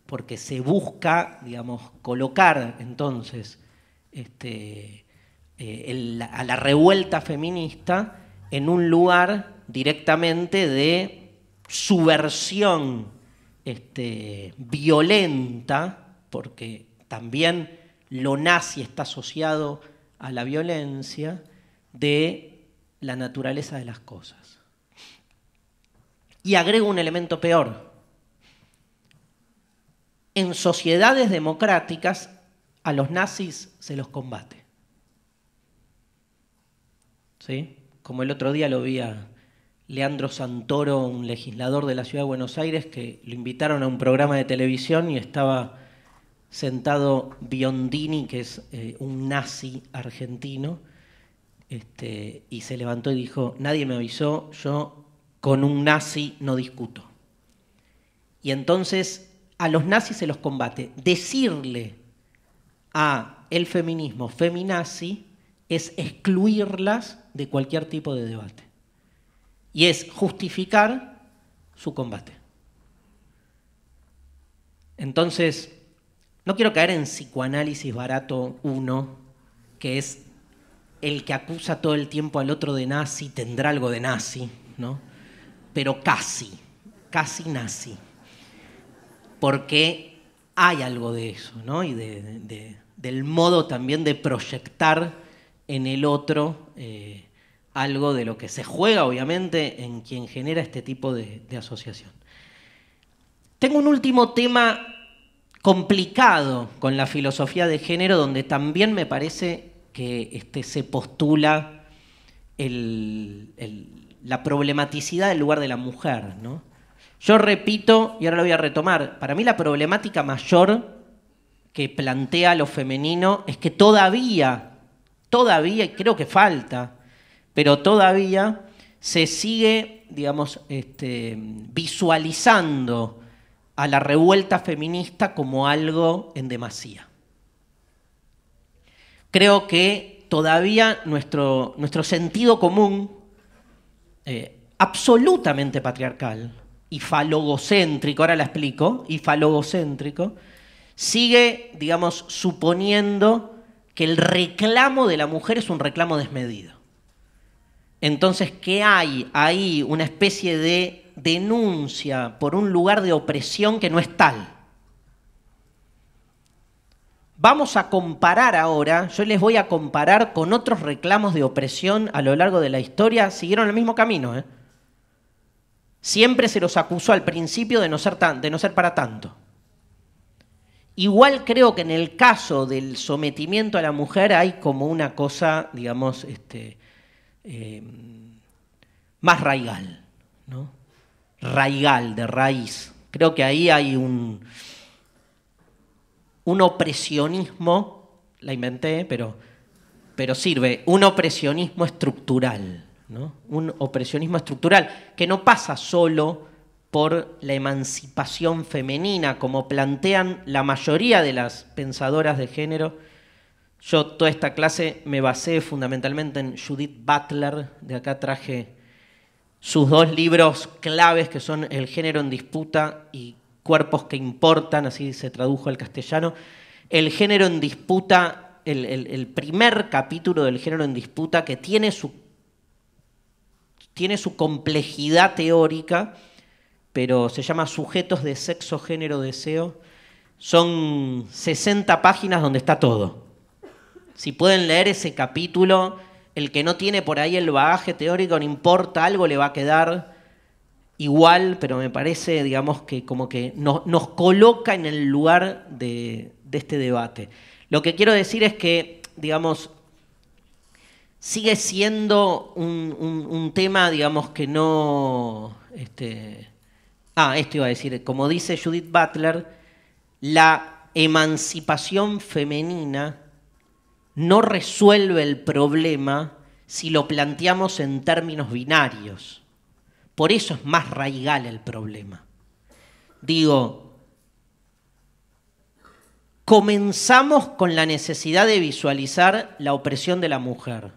porque se busca, digamos, colocar entonces este, eh, a la revuelta feminista en un lugar directamente de subversión este, violenta, porque también lo nazi está asociado a la violencia, de la naturaleza de las cosas. Y agrego un elemento peor. En sociedades democráticas a los nazis se los combate. ¿Sí? Como el otro día lo vi a Leandro Santoro, un legislador de la Ciudad de Buenos Aires, que lo invitaron a un programa de televisión y estaba sentado Biondini, que es eh, un nazi argentino, este, y se levantó y dijo, nadie me avisó, yo con un nazi no discuto. Y entonces a los nazis se los combate. Decirle a el feminismo feminazi es excluirlas de cualquier tipo de debate. Y es justificar su combate. Entonces, no quiero caer en psicoanálisis barato uno que es el que acusa todo el tiempo al otro de nazi tendrá algo de nazi, ¿no? Pero casi, casi nazi. Porque hay algo de eso, ¿no? Y del modo también de proyectar en el otro eh, algo de lo que se juega, obviamente, en quien genera este tipo de, de asociación. Tengo un último tema complicado con la filosofía de género, donde también me parece que este, se postula la problematicidad del lugar de la mujer. ¿no? Yo repito, y ahora lo voy a retomar, para mí la problemática mayor que plantea lo femenino es que todavía, todavía, creo que falta, pero todavía se sigue, digamos, este, visualizando a la revuelta feminista como algo en demasía creo que todavía nuestro, nuestro sentido común, eh, absolutamente patriarcal y falogocéntrico, ahora la explico, y falogocéntrico, sigue, digamos, suponiendo que el reclamo de la mujer es un reclamo desmedido. Entonces, ¿qué hay ahí? Una especie de denuncia por un lugar de opresión que no es tal. Vamos a comparar ahora, yo les voy a comparar con otros reclamos de opresión a lo largo de la historia, siguieron el mismo camino. ¿eh? Siempre se los acusó al principio de no, ser no ser para tanto. Igual creo que en el caso del sometimiento a la mujer hay como una cosa, digamos, este, em, más raigal, Raigal, de raíz. Creo que ahí hay un, un opresionismo, la inventé, pero, pero sirve, un opresionismo estructural, ¿no? un opresionismo estructural que no pasa solo por la emancipación femenina, como plantean la mayoría de las pensadoras de género. Yo toda esta clase me basé fundamentalmente en Judith Butler, de acá traje sus dos libros claves que son El género en disputa y cuerpos que importan, así se tradujo al castellano. El género en disputa, el, primer capítulo del género en disputa que tiene su, tiene su complejidad teórica, pero se llama Sujetos de Sexo, Género, Deseo. Son 60 páginas donde está todo. Si pueden leer ese capítulo, el que no tiene por ahí el bagaje teórico, no importa, algo le va a quedar igual, pero me parece, digamos, que como que nos, nos coloca en el lugar de, este debate. Lo que quiero decir es que, digamos, sigue siendo un, tema, digamos, que no... Este, ah, esto iba a decir, como dice Judith Butler, la emancipación femenina no resuelve el problema si lo planteamos en términos binarios. Por eso es más raigal el problema. Digo, comenzamos con la necesidad de visualizar la opresión de la mujer.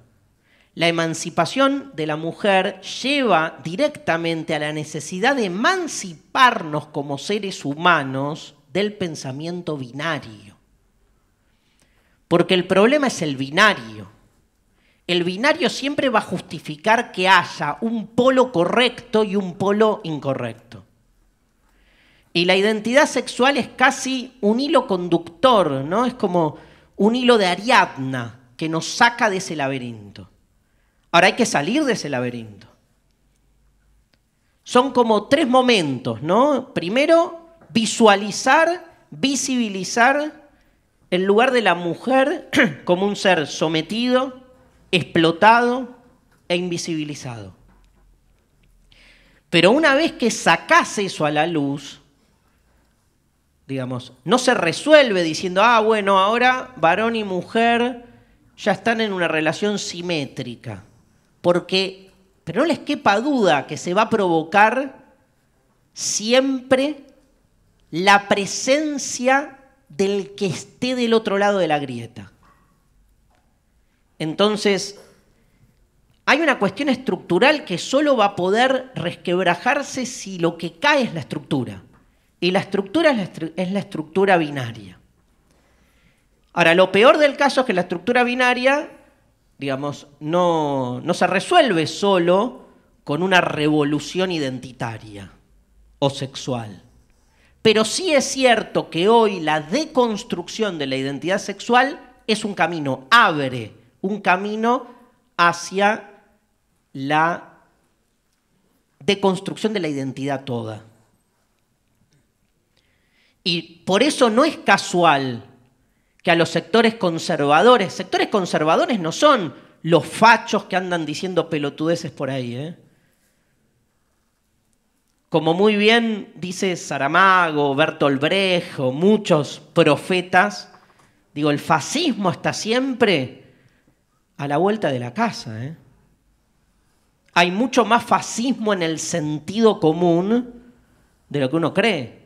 La emancipación de la mujer lleva directamente a la necesidad de emanciparnos como seres humanos del pensamiento binario. Porque el problema es el binario. El binario siempre va a justificar que haya un polo correcto y un polo incorrecto. Y la identidad sexual es casi un hilo conductor, ¿no? Es como un hilo de Ariadna que nos saca de ese laberinto. Ahora hay que salir de ese laberinto. Son como tres momentos, ¿no? Primero, visualizar, visibilizar el lugar de la mujer como un ser sometido, explotado e invisibilizado. Pero una vez que sacase eso a la luz, digamos, no se resuelve diciendo, ah, bueno, ahora varón y mujer ya están en una relación simétrica. Porque, pero no les quepa duda que se va a provocar siempre la presencia del que esté del otro lado de la grieta. Entonces, hay una cuestión estructural que solo va a poder resquebrajarse si lo que cae es la estructura. Y la estructura es la, estructura binaria. Ahora, lo peor del caso es que la estructura binaria, digamos, no, no se resuelve solo con una revolución identitaria o sexual. Pero sí es cierto que hoy la deconstrucción de la identidad sexual es un camino, abre un camino hacia la deconstrucción de la identidad toda. Y por eso no es casual que a los sectores conservadores, sectores conservadores no son los fachos que andan diciendo pelotudeces por ahí. ¿eh? Como muy bien dice Saramago, Bertolt Brecht, muchos profetas, digo, el fascismo está siempre a la vuelta de la casa. ¿eh? Hay mucho más fascismo en el sentido común de lo que uno cree.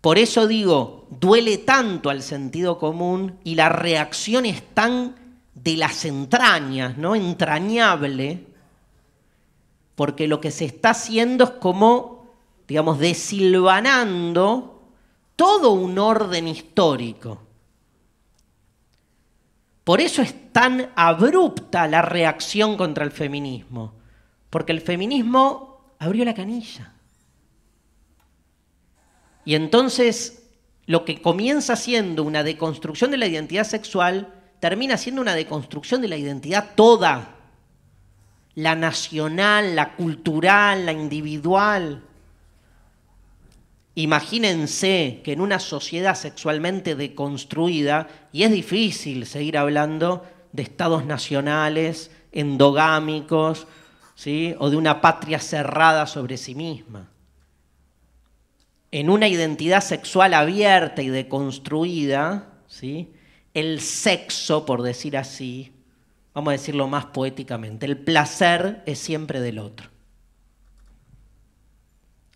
Por eso digo, duele tanto al sentido común y la reacción es tan de las entrañas, ¿no? Entrañable, porque lo que se está haciendo es como, digamos, desilvanando todo un orden histórico. Por eso es tan abrupta la reacción contra el feminismo, porque el feminismo abrió la canilla. Y entonces lo que comienza siendo una deconstrucción de la identidad sexual termina siendo una deconstrucción de la identidad toda, la nacional, la cultural, la individual. Imagínense que en una sociedad sexualmente deconstruida, y es difícil seguir hablando de estados nacionales, endogámicos, ¿sí? o de una patria cerrada sobre sí misma. En una identidad sexual abierta y deconstruida, ¿sí? el sexo, por decir así, vamos a decirlo más poéticamente, el placer es siempre del otro.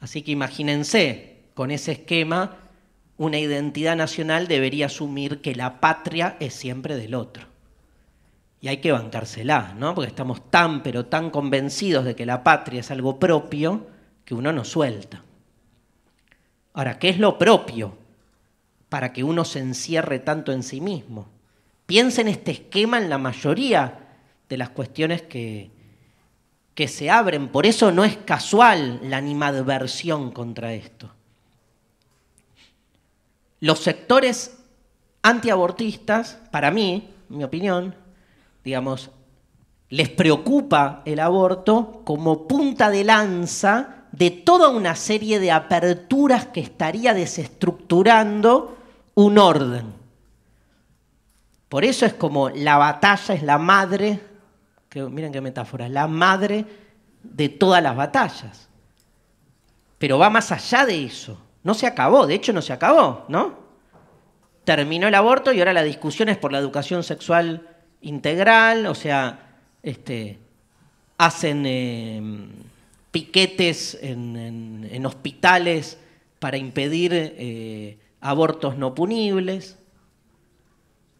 Así que imagínense con ese esquema, una identidad nacional debería asumir que la patria es siempre del otro. Y hay que bancársela, ¿no? Porque estamos tan, pero tan convencidos de que la patria es algo propio que uno no suelta. Ahora, ¿qué es lo propio para que uno se encierre tanto en sí mismo? Piensen este esquema en la mayoría de las cuestiones que, que se abren. Por eso no es casual la animadversión contra esto los sectores antiabortistas, para mí, en mi opinión, digamos, les preocupa el aborto como punta de lanza de toda una serie de aperturas que estaría desestructurando un orden. Por eso es como la batalla es la madre, que, miren qué metáfora, la madre de todas las batallas. Pero va más allá de eso. No se acabó, de hecho no se acabó, ¿no? Terminó el aborto y ahora la discusión es por la educación sexual integral, o sea, este, hacen em, piquetes en, hospitales para impedir eh, abortos no punibles.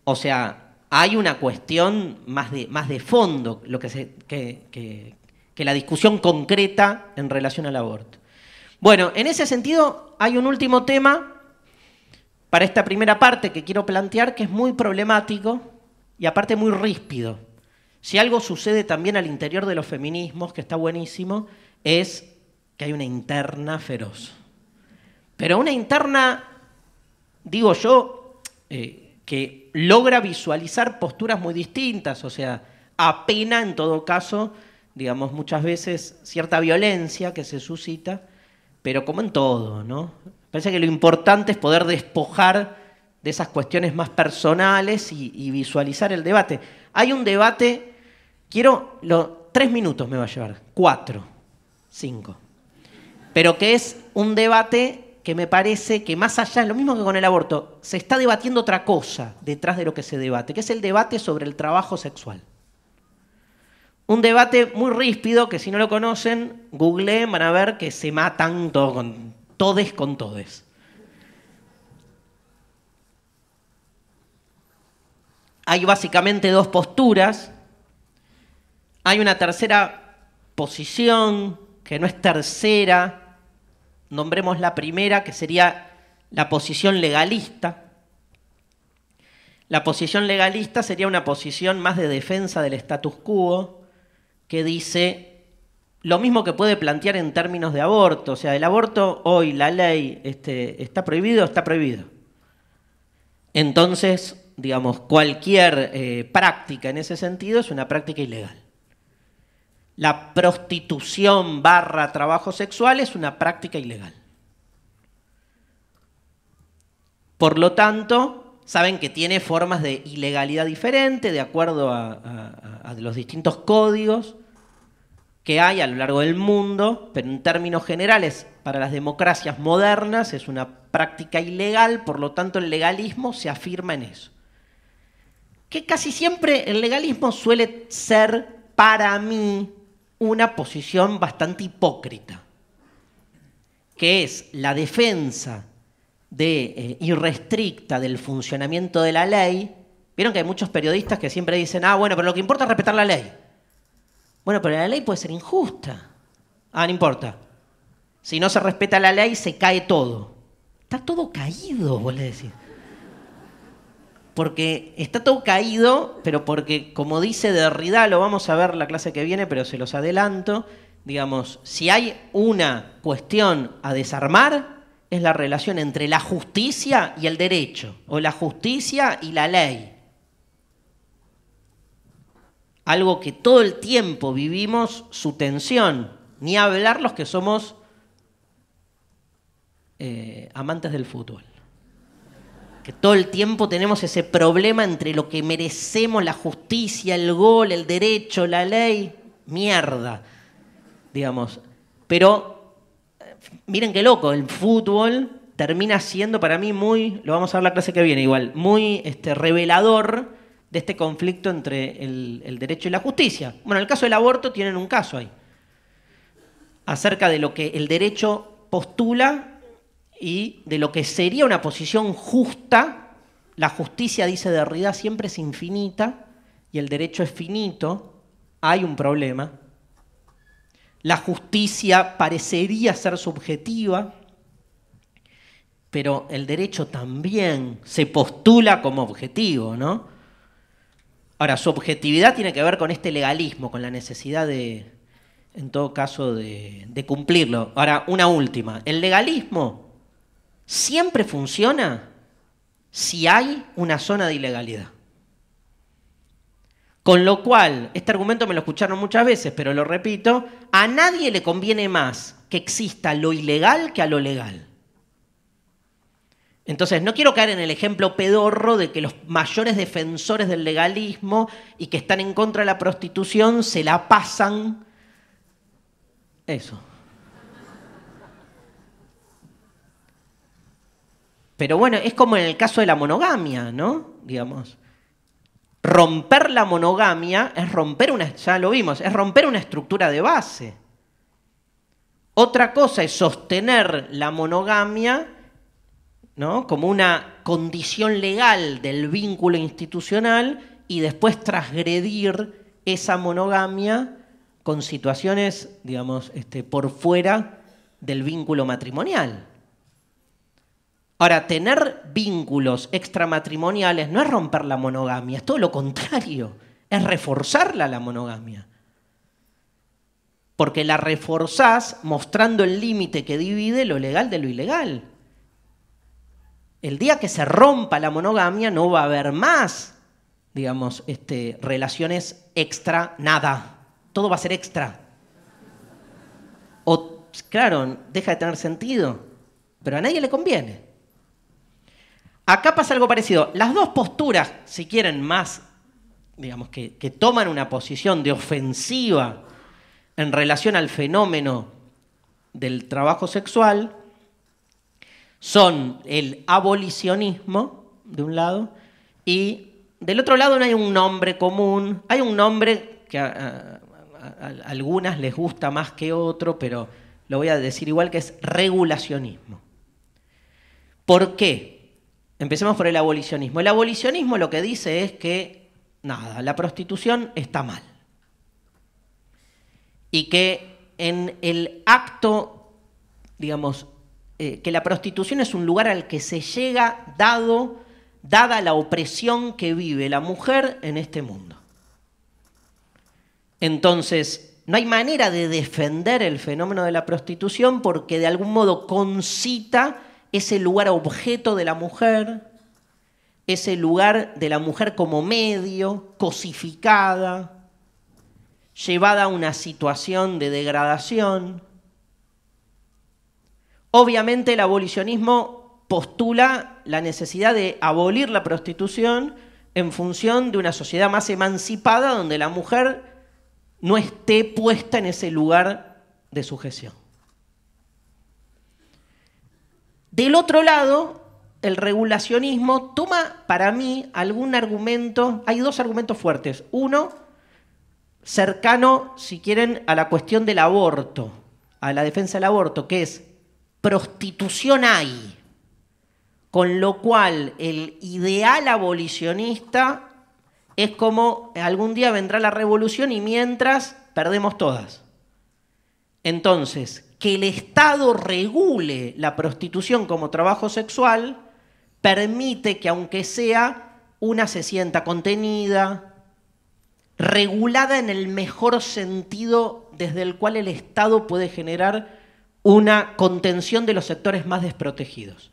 O sea, hay una cuestión más de, más de fondo lo que, que la discusión concreta en relación al aborto. Bueno, en ese sentido hay un último tema para esta primera parte que quiero plantear que es muy problemático y aparte muy ríspido. Si algo sucede también al interior de los feminismos, que está buenísimo, es que hay una interna feroz. Pero una interna, digo yo, eh, que logra visualizar posturas muy distintas, o sea, apena en todo caso, digamos, muchas veces cierta violencia que se suscita pero como en todo, ¿no? Parece que lo importante es poder despojar de esas cuestiones más personales y, visualizar el debate. Hay un debate, quiero, tres minutos me va a llevar, cuatro, cinco, pero que es un debate que me parece que más allá, es lo mismo que con el aborto, se está debatiendo otra cosa detrás de lo que se debate, que es el debate sobre el trabajo sexual. Un debate muy ríspido que si no lo conocen, google van a ver que se matan todos con, todes con todes. Hay básicamente dos posturas. Hay una tercera posición que no es tercera. Nombremos la primera, que sería la posición legalista. La posición legalista sería una posición más de defensa del status quo, que dice lo mismo que puede plantear en términos de aborto. O sea, el aborto hoy, la ley, este, está prohibido, está prohibido. Entonces, digamos, cualquier eh, práctica en ese sentido es una práctica ilegal. La prostitución barra trabajo sexual es una práctica ilegal. Por lo tanto, saben que tiene formas de ilegalidad diferente de acuerdo a los distintos códigos que hay a lo largo del mundo, pero en términos generales, para las democracias modernas es una práctica ilegal, por lo tanto el legalismo se afirma en eso. Que casi siempre el legalismo suele ser, para mí, una posición bastante hipócrita, que es la defensa de, eh, irrestricta del funcionamiento de la ley. Vieron que hay muchos periodistas que siempre dicen, ah, bueno, pero lo que importa es respetar la ley. Bueno, pero la ley puede ser injusta. Ah, no importa. Si no se respeta la ley, se cae todo. Está todo caído, vos le decís. Porque está todo caído, pero porque, como dice Derrida, lo vamos a ver la clase que viene, pero se los adelanto, digamos, si hay una cuestión a desarmar, es la relación entre la justicia y el derecho, o la justicia y la ley algo que todo el tiempo vivimos su tensión, ni hablar los que somos eh, amantes del fútbol. Que todo el tiempo tenemos ese problema entre lo que merecemos, la justicia, el gol, el derecho, la ley, mierda, digamos. Pero eh, miren qué loco, el fútbol termina siendo para mí muy, lo vamos a ver la clase que viene igual, muy este, revelador de este conflicto entre el, derecho y la justicia. Bueno, en el caso del aborto tienen un caso ahí, acerca de lo que el derecho postula y de lo que sería una posición justa. La justicia, dice Derrida, siempre es infinita y el derecho es finito. Hay un problema. La justicia parecería ser subjetiva, pero el derecho también se postula como objetivo, ¿no? Ahora, su objetividad tiene que ver con este legalismo, con la necesidad de, en todo caso, de, cumplirlo. Ahora, una última. El legalismo siempre funciona si hay una zona de ilegalidad. Con lo cual, este argumento me lo escucharon muchas veces, pero lo repito, a nadie le conviene más que exista lo ilegal que a lo legal. Entonces, no quiero caer en el ejemplo pedorro de que los mayores defensores del legalismo y que están en contra de la prostitución se la pasan. Eso. Pero bueno, es como en el caso de la monogamia, ¿no? Digamos. Romper la monogamia es romper una, ya lo vimos, es romper una estructura de base. Otra cosa es sostener la monogamia como una condición legal del vínculo institucional y después transgredir esa monogamia con situaciones, digamos, este, por fuera del vínculo matrimonial. Ahora, tener vínculos extramatrimoniales no es romper la monogamia, es todo lo contrario, es reforzarla la monogamia. Porque la reforzás mostrando el límite que divide lo legal de lo ilegal el día que se rompa la monogamia no va a haber más, digamos, este, relaciones extra, nada. Todo va a ser extra. O, claro, deja de tener sentido, pero a nadie le conviene. Acá pasa algo parecido. Las dos posturas, si quieren, más, digamos, que toman una posición de ofensiva en relación al fenómeno del trabajo sexual, son el abolicionismo, de un lado, y del otro lado no hay un nombre común, hay un nombre que a, algunas les gusta más que otro, pero lo voy a decir igual que es regulacionismo. ¿Por qué? Empecemos por el abolicionismo. El abolicionismo lo que dice es que, nada, la prostitución está mal. Y que en el acto, digamos, eh, que la prostitución es un lugar al que se llega dado, dada la opresión que vive la mujer en este mundo. Entonces, no hay manera de defender el fenómeno de la prostitución porque de algún modo concita ese lugar objeto de la mujer, ese lugar de la mujer como medio, cosificada, llevada a una situación de degradación. Obviamente el abolicionismo postula la necesidad de abolir la prostitución en función de una sociedad más emancipada donde la mujer no esté puesta en ese lugar de sujeción. Del otro lado, el regulacionismo toma para mí algún argumento, hay dos argumentos fuertes. Uno, cercano, si quieren, a la cuestión del aborto, a la defensa del aborto, que es prostitución hay, con lo cual el ideal abolicionista es como algún día vendrá la revolución y mientras perdemos todas. Entonces, que el Estado regule la prostitución como trabajo sexual permite que aunque sea una se sienta contenida, regulada en el mejor sentido desde el cual el Estado puede generar una contención de los sectores más desprotegidos.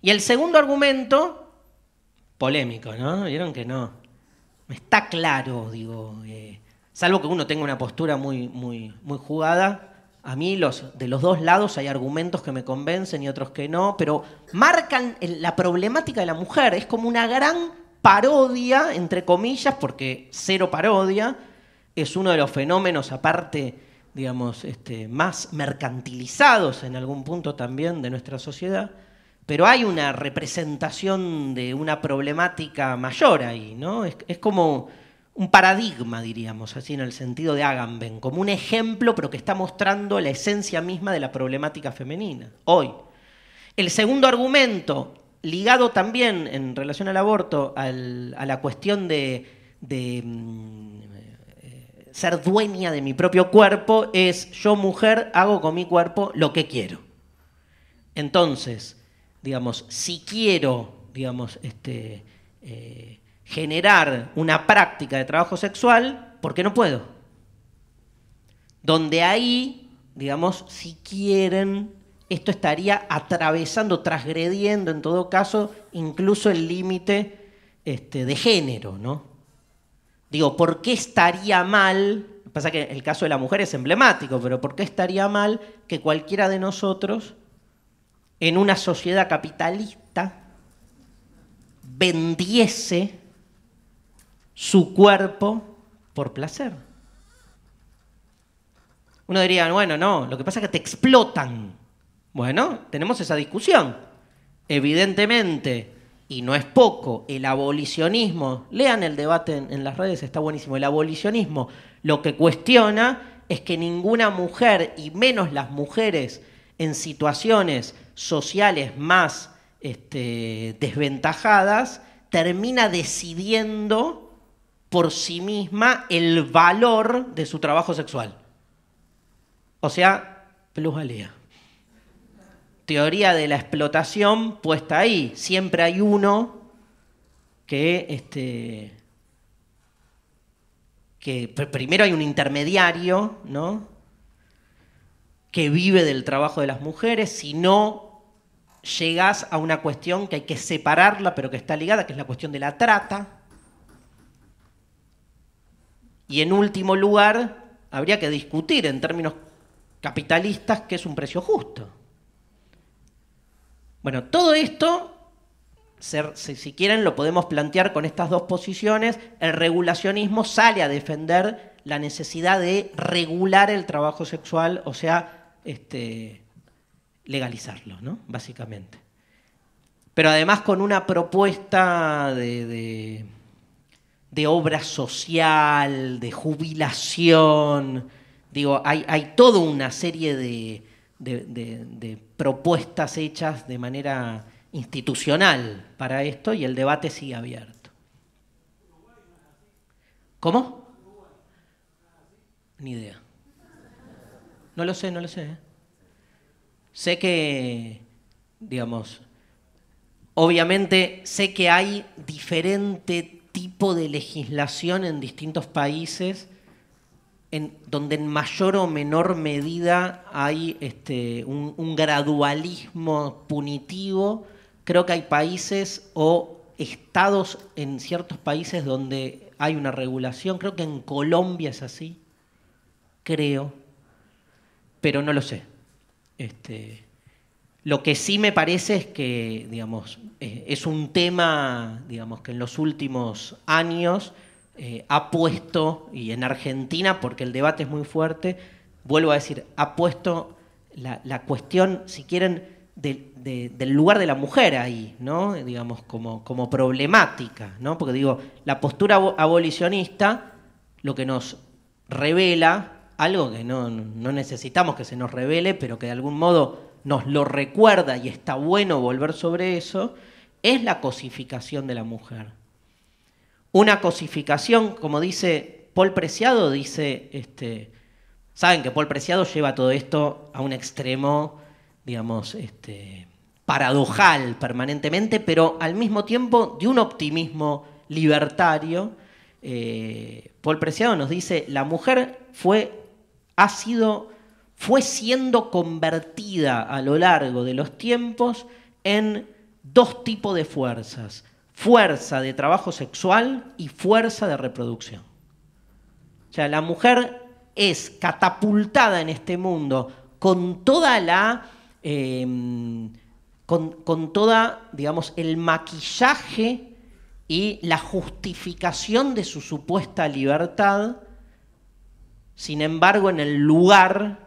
Y el segundo argumento, polémico, ¿no? Vieron que no. Está claro, digo, eh, salvo que uno tenga una postura muy, muy, muy jugada, a mí los, de los dos lados hay argumentos que me convencen y otros que no, pero marcan la problemática de la mujer. Es como una gran parodia, entre comillas, porque cero parodia, es uno de los fenómenos aparte digamos, este, más mercantilizados en algún punto también de nuestra sociedad, pero hay una representación de una problemática mayor ahí, ¿no? Es, como un paradigma, diríamos, así en el sentido de Agamben, como un ejemplo, pero que está mostrando la esencia misma de la problemática femenina, hoy. El segundo argumento, ligado también en relación al aborto, a la cuestión de mm, ser dueña de mi propio cuerpo es yo mujer hago con mi cuerpo lo que quiero. Entonces, digamos, si quiero, digamos, este, eh, generar una práctica de trabajo sexual, ¿por qué no puedo? Donde ahí, digamos, si quieren, esto estaría atravesando, transgrediendo en todo caso, incluso el límite este, de género, ¿no? Digo, ¿por qué estaría mal? Pasa que el caso de la mujer es emblemático, pero ¿por qué estaría mal que cualquiera de nosotros, en una sociedad capitalista, vendiese su cuerpo por placer? Uno diría, bueno, no, lo que pasa es que te explotan. Bueno, tenemos esa discusión. Evidentemente, y no es poco, el abolicionismo, lean el debate en, las redes, está buenísimo, el abolicionismo lo que cuestiona es que ninguna mujer, y menos las mujeres en situaciones sociales más este, desventajadas, termina decidiendo por sí misma el valor de su trabajo sexual. O sea, plusvalía teoría de la explotación puesta ahí. Siempre hay uno que, este, que primero hay un intermediario, Que vive del trabajo de las mujeres, si no llegas a una cuestión que hay que separarla, pero que está ligada, que es la cuestión de la trata. Y en último lugar, habría que discutir en términos capitalistas qué es un precio justo. Bueno, todo esto, si quieren, lo podemos plantear con estas dos posiciones. El regulacionismo sale a defender la necesidad de regular el trabajo sexual, o sea, este, legalizarlo, ¿no? Básicamente. Pero además con una propuesta de, obra social, de jubilación. Digo, hay toda una serie de, de, propuestas hechas de manera institucional para esto y el debate sigue abierto. ¿Cómo? Ni idea. No lo sé, no lo sé. ¿eh? Sé que, digamos, obviamente sé que hay diferente tipo de legislación en distintos países donde en mayor o menor medida hay este, un, gradualismo punitivo. Creo que hay países o estados en ciertos países donde hay una regulación. Creo que en Colombia es así, creo, pero no lo sé. Este, lo que sí me parece es que, eh, es un tema, digamos, que en los últimos años eh, ha puesto, y en Argentina, porque el debate es muy fuerte, vuelvo a decir, ha puesto la, cuestión, si quieren, del lugar de la mujer ahí, ¿no? Digamos, como, problemática, Porque digo, la postura abolicionista lo que nos revela, algo que no necesitamos que se nos revele, pero que de algún modo nos lo recuerda y está bueno volver sobre eso, es la cosificación de la mujer una cosificación, como dice Paul Preciado, dice, este, saben que Paul Preciado lleva todo esto a un extremo, digamos, este, paradojal permanentemente, pero al mismo tiempo de un optimismo libertario. Eh, Paul Preciado nos dice, la mujer fue, ha sido, fue siendo convertida a lo largo de los tiempos en dos tipos de fuerzas fuerza de trabajo sexual y fuerza de reproducción. O sea, la mujer es catapultada en este mundo con toda la... Em, con, con toda, digamos, el maquillaje y la justificación de su supuesta libertad, sin embargo, en el lugar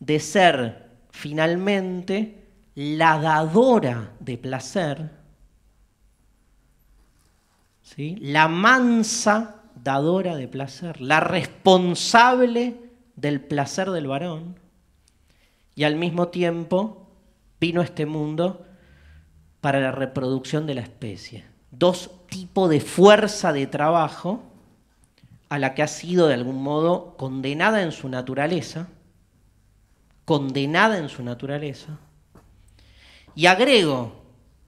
de ser finalmente la dadora de placer, la mansa dadora de placer, la responsable del placer del varón, y al mismo tiempo vino este mundo para la reproducción de la especie. Dos tipos de fuerza de trabajo a la que ha sido de algún modo condenada en su naturaleza, condenada en su naturaleza. Y agrego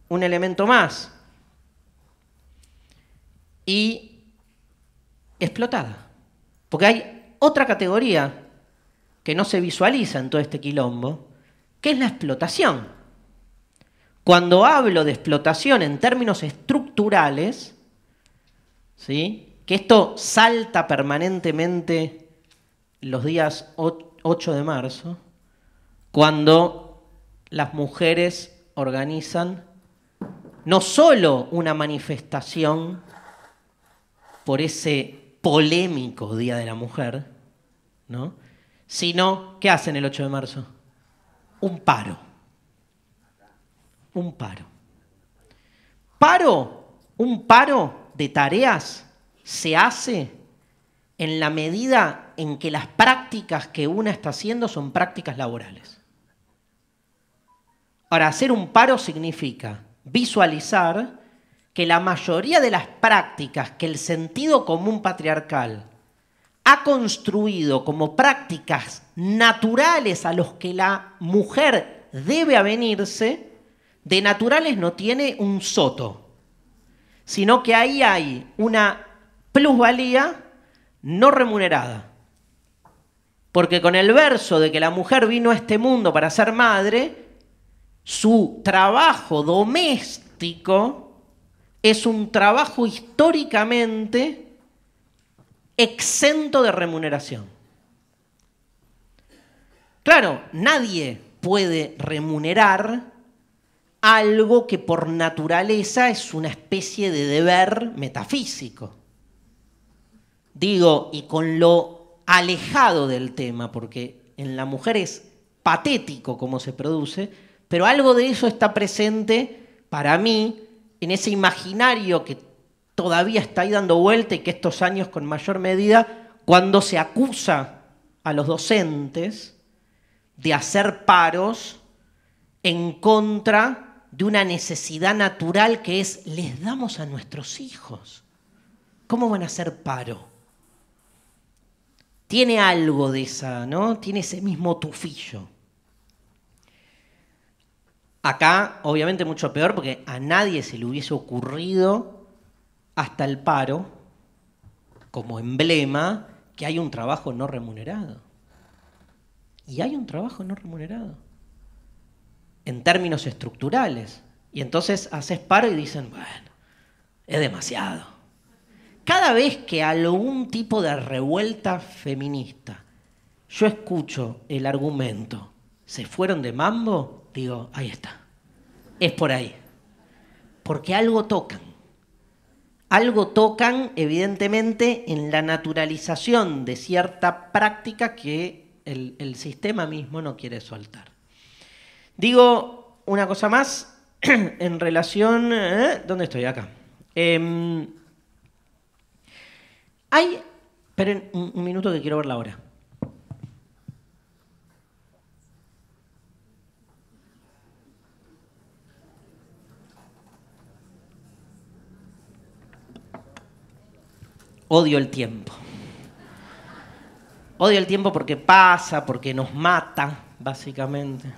un elemento más, y explotada. Porque hay otra categoría que no se visualiza en todo este quilombo, que es la explotación. Cuando hablo de explotación en términos estructurales, ¿sí? que esto salta permanentemente los días 8 de marzo, cuando las mujeres organizan no solo una manifestación por ese polémico Día de la Mujer, ¿no? sino, ¿qué hacen el 8 de marzo? Un paro. Un paro. Paro, un paro de tareas se hace en la medida en que las prácticas que una está haciendo son prácticas laborales. Ahora, hacer un paro significa visualizar que la mayoría de las prácticas que el sentido común patriarcal ha construido como prácticas naturales a los que la mujer debe avenirse, de naturales no tiene un soto, sino que ahí hay una plusvalía no remunerada. Porque con el verso de que la mujer vino a este mundo para ser madre, su trabajo doméstico es un trabajo históricamente exento de remuneración. Claro, nadie puede remunerar algo que por naturaleza es una especie de deber metafísico. Digo, y con lo alejado del tema, porque en la mujer es patético cómo se produce, pero algo de eso está presente para mí en ese imaginario que todavía está ahí dando vuelta y que estos años con mayor medida, cuando se acusa a los docentes de hacer paros en contra de una necesidad natural que es, les damos a nuestros hijos. ¿Cómo van a hacer paro? Tiene algo de esa, ¿no? Tiene ese mismo tufillo. Acá, obviamente, mucho peor porque a nadie se le hubiese ocurrido hasta el paro como emblema que hay un trabajo no remunerado. Y hay un trabajo no remunerado en términos estructurales. Y entonces haces paro y dicen, bueno, es demasiado. Cada vez que algún tipo de revuelta feminista yo escucho el argumento, se fueron de mambo, digo, ahí está, es por ahí. Porque algo tocan. Algo tocan, evidentemente, en la naturalización de cierta práctica que el, sistema mismo no quiere soltar. Digo una cosa más en relación... ¿eh? ¿Dónde estoy? Acá. Em, hay... Esperen un minuto que quiero ver la hora. odio el tiempo. Odio el tiempo porque pasa, porque nos mata, básicamente.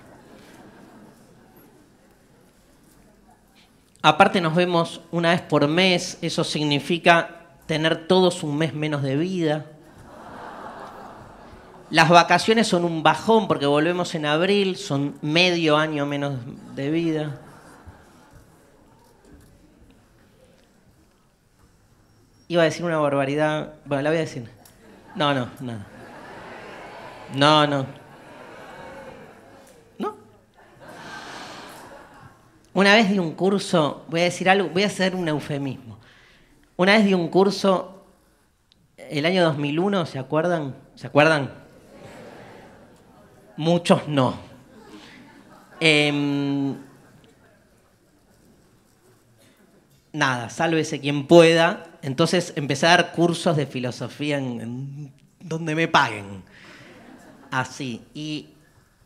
Aparte nos vemos una vez por mes, eso significa tener todos un mes menos de vida. Las vacaciones son un bajón porque volvemos en abril, son medio año menos de vida. Iba a decir una barbaridad. Bueno, la voy a decir. No, no, no. No, no. ¿No? Una vez di un curso, voy a decir algo, voy a hacer un eufemismo. Una vez di un curso, el año 2001, ¿se acuerdan? ¿Se acuerdan? Muchos no. Em, nada, sálvese quien pueda. Entonces empecé a dar cursos de filosofía en, donde me paguen. Así. Y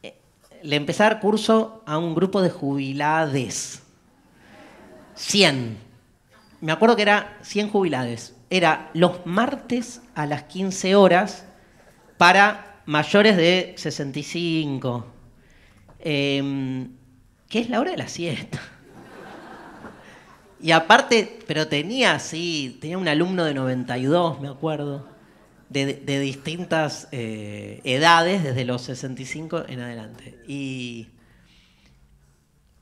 eh, le empecé a dar curso a un grupo de jubilades. 100. Me acuerdo que era 100 jubilades. Era los martes a las 15 horas para mayores de 65. Eh, em, que es la hora de la siesta. Y aparte, pero tenía sí, tenía un alumno de 92, me acuerdo, de, distintas eh, edades, desde los 65 en adelante. Y,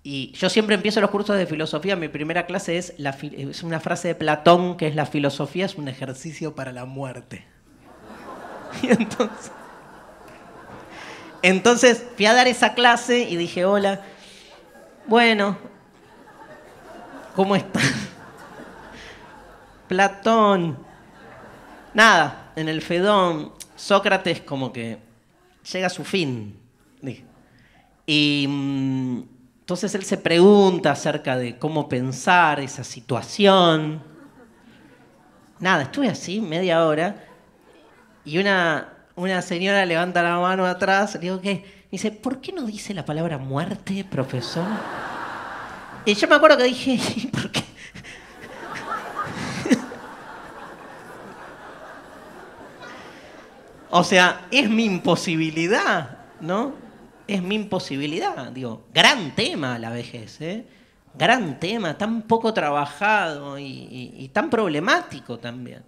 y yo siempre empiezo los cursos de filosofía, mi primera clase es, la, es una frase de Platón que es la filosofía es un ejercicio para la muerte. Y entonces... Entonces fui a dar esa clase y dije, hola, bueno, ¿Cómo está? Platón. Nada, en el Fedón, Sócrates como que llega a su fin. Y mm, entonces él se pregunta acerca de cómo pensar esa situación. Nada, estuve así media hora y una, una señora levanta la mano atrás, le digo que, dice, ¿por qué no dice la palabra muerte, profesor? Y yo me acuerdo que dije, o sea, es mi imposibilidad, ¿no? Es mi imposibilidad, digo, gran tema la vejez, ¿eh? Gran tema, tan poco trabajado y, y tan problemático también.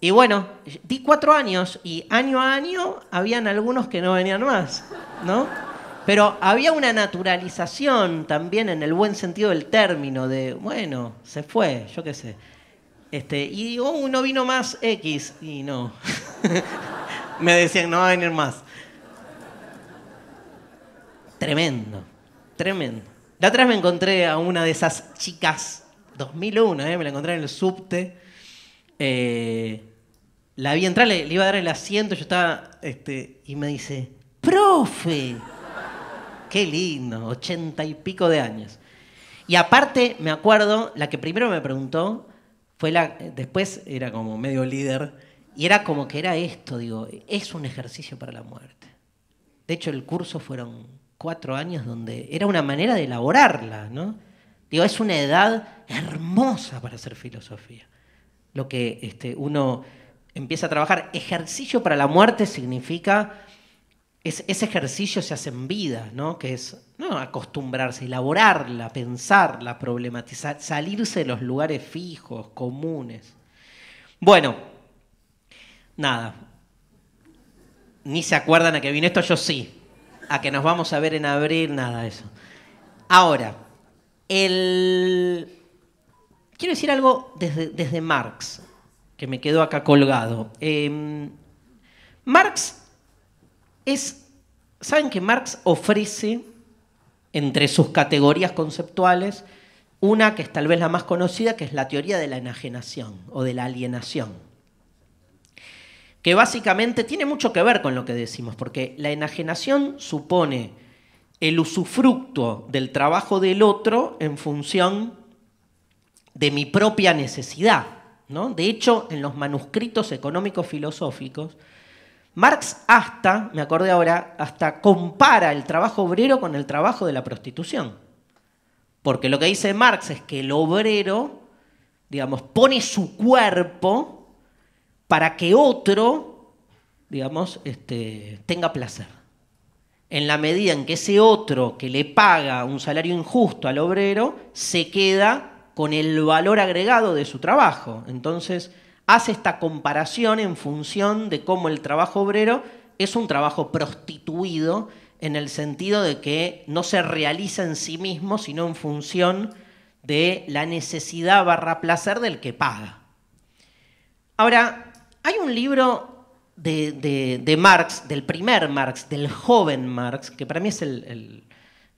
Y bueno, di cuatro años y año a año habían algunos que no venían más, ¿no? Pero había una naturalización también en el buen sentido del término, de, bueno, se fue, yo qué sé. Este, y digo, oh, no vino más X, y no. Me decían, no va a venir más. Tremendo, tremendo. De atrás me encontré a una de esas chicas, 2001, eh, me la encontré en el subte. Eh, la vi entrar, le, le, iba a dar el asiento, yo estaba, este, y me dice, profe qué lindo, ochenta y pico de años. Y aparte, me acuerdo, la que primero me preguntó fue la, después era como medio líder, y era como que era esto, digo, es un ejercicio para la muerte. De hecho, el curso fueron cuatro años donde era una manera de elaborarla, ¿no? Digo, es una edad hermosa para hacer filosofía. Lo que este, uno empieza a trabajar, ejercicio para la muerte significa es, ese ejercicio se hace en vida, ¿no? Que es acostumbrarse, elaborarla, pensarla, problematizar, salirse de los lugares fijos, comunes. Bueno, nada. Ni se acuerdan a que vino esto, yo sí. A que nos vamos a ver en abril, nada de eso. Ahora, el... quiero decir algo desde, desde Marx, que me quedó acá colgado. Em, Marx es, ¿saben que Marx ofrece entre sus categorías conceptuales una que es tal vez la más conocida, que es la teoría de la enajenación o de la alienación? Que básicamente tiene mucho que ver con lo que decimos, porque la enajenación supone el usufructo del trabajo del otro en función de mi propia necesidad. ¿no? De hecho, en los manuscritos económicos filosóficos, Marx hasta, me acordé ahora, hasta compara el trabajo obrero con el trabajo de la prostitución. Porque lo que dice Marx es que el obrero, digamos, pone su cuerpo para que otro, digamos, este, tenga placer. En la medida en que ese otro que le paga un salario injusto al obrero se queda con el valor agregado de su trabajo. Entonces, hace esta comparación en función de cómo el trabajo obrero es un trabajo prostituido en el sentido de que no se realiza en sí mismo, sino en función de la necesidad barra placer del que paga. Ahora, hay un libro de, Marx, del primer Marx, del joven Marx, que para mí es el,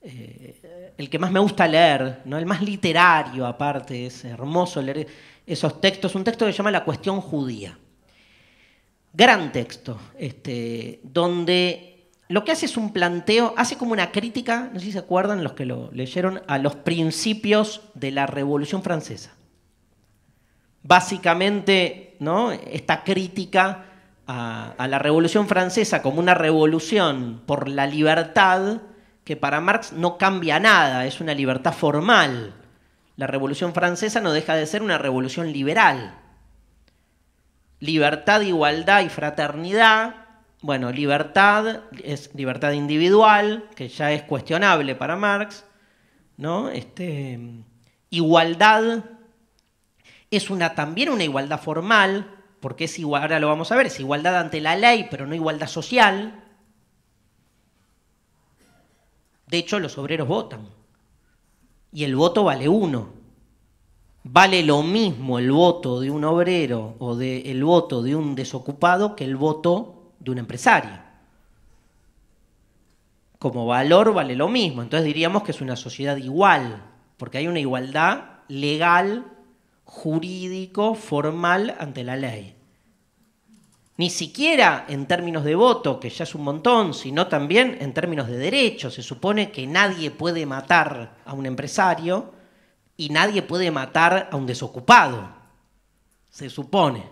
eh, el, que más me gusta leer, ¿no? el más literario aparte, es hermoso leer esos textos, un texto que se llama La cuestión judía. Gran texto, este, donde lo que hace es un planteo, hace como una crítica, no sé si se acuerdan los que lo leyeron, a los principios de la Revolución Francesa. Básicamente, ¿no? esta crítica a la Revolución Francesa como una revolución por la libertad, que para Marx no cambia nada, es una libertad formal, la Revolución Francesa no deja de ser una revolución liberal. Libertad, igualdad y fraternidad. Bueno, libertad es libertad individual, que ya es cuestionable para Marx, ¿no? Este, igualdad es también una igualdad formal, porque es igual, ahora lo vamos a ver, es igualdad ante la ley, pero no igualdad social. De hecho, los obreros votan y el voto vale uno. Vale lo mismo el voto de un obrero o de, el voto de un desocupado que el voto de un empresario. Como valor vale lo mismo, entonces diríamos que es una sociedad igual, porque hay una igualdad legal, jurídico, formal ante la ley ni siquiera en términos de voto, que ya es un montón, sino también en términos de derechos. Se supone que nadie puede matar a un empresario y nadie puede matar a un desocupado. Se supone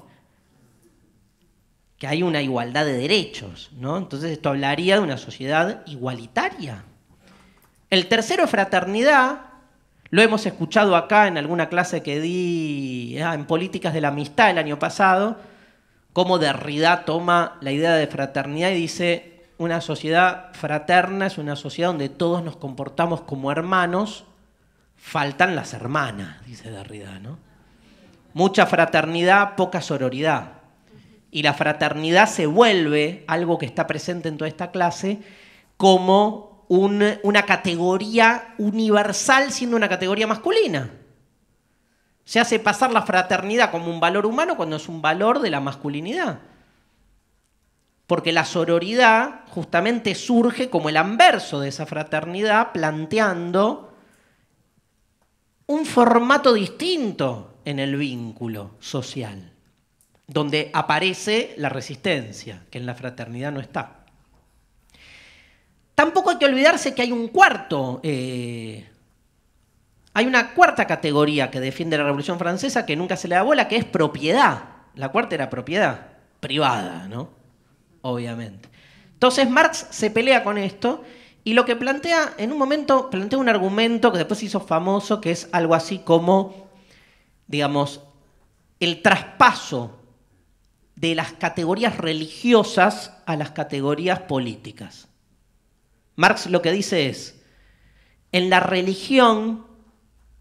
que hay una igualdad de derechos, ¿no? Entonces esto hablaría de una sociedad igualitaria. El tercero, fraternidad, lo hemos escuchado acá en alguna clase que di ah, en Políticas de la Amistad el año pasado, cómo Derrida toma la idea de fraternidad y dice, una sociedad fraterna es una sociedad donde todos nos comportamos como hermanos, faltan las hermanas, dice Derrida, ¿no? Mucha fraternidad, poca sororidad. Y la fraternidad se vuelve algo que está presente en toda esta clase como una categoría universal siendo una categoría masculina. Se hace pasar la fraternidad como un valor humano cuando es un valor de la masculinidad. Porque la sororidad justamente surge como el anverso de esa fraternidad, planteando un formato distinto en el vínculo social, donde aparece la resistencia, que en la fraternidad no está. Tampoco hay que olvidarse que hay un cuarto eh, hay una cuarta categoría que defiende la Revolución Francesa que nunca se le da bola, que es propiedad. La cuarta era propiedad privada, ¿no? Obviamente. Entonces Marx se pelea con esto y lo que plantea, en un momento, plantea un argumento que después hizo famoso, que es algo así como, digamos, el traspaso de las categorías religiosas a las categorías políticas. Marx lo que dice es, en la religión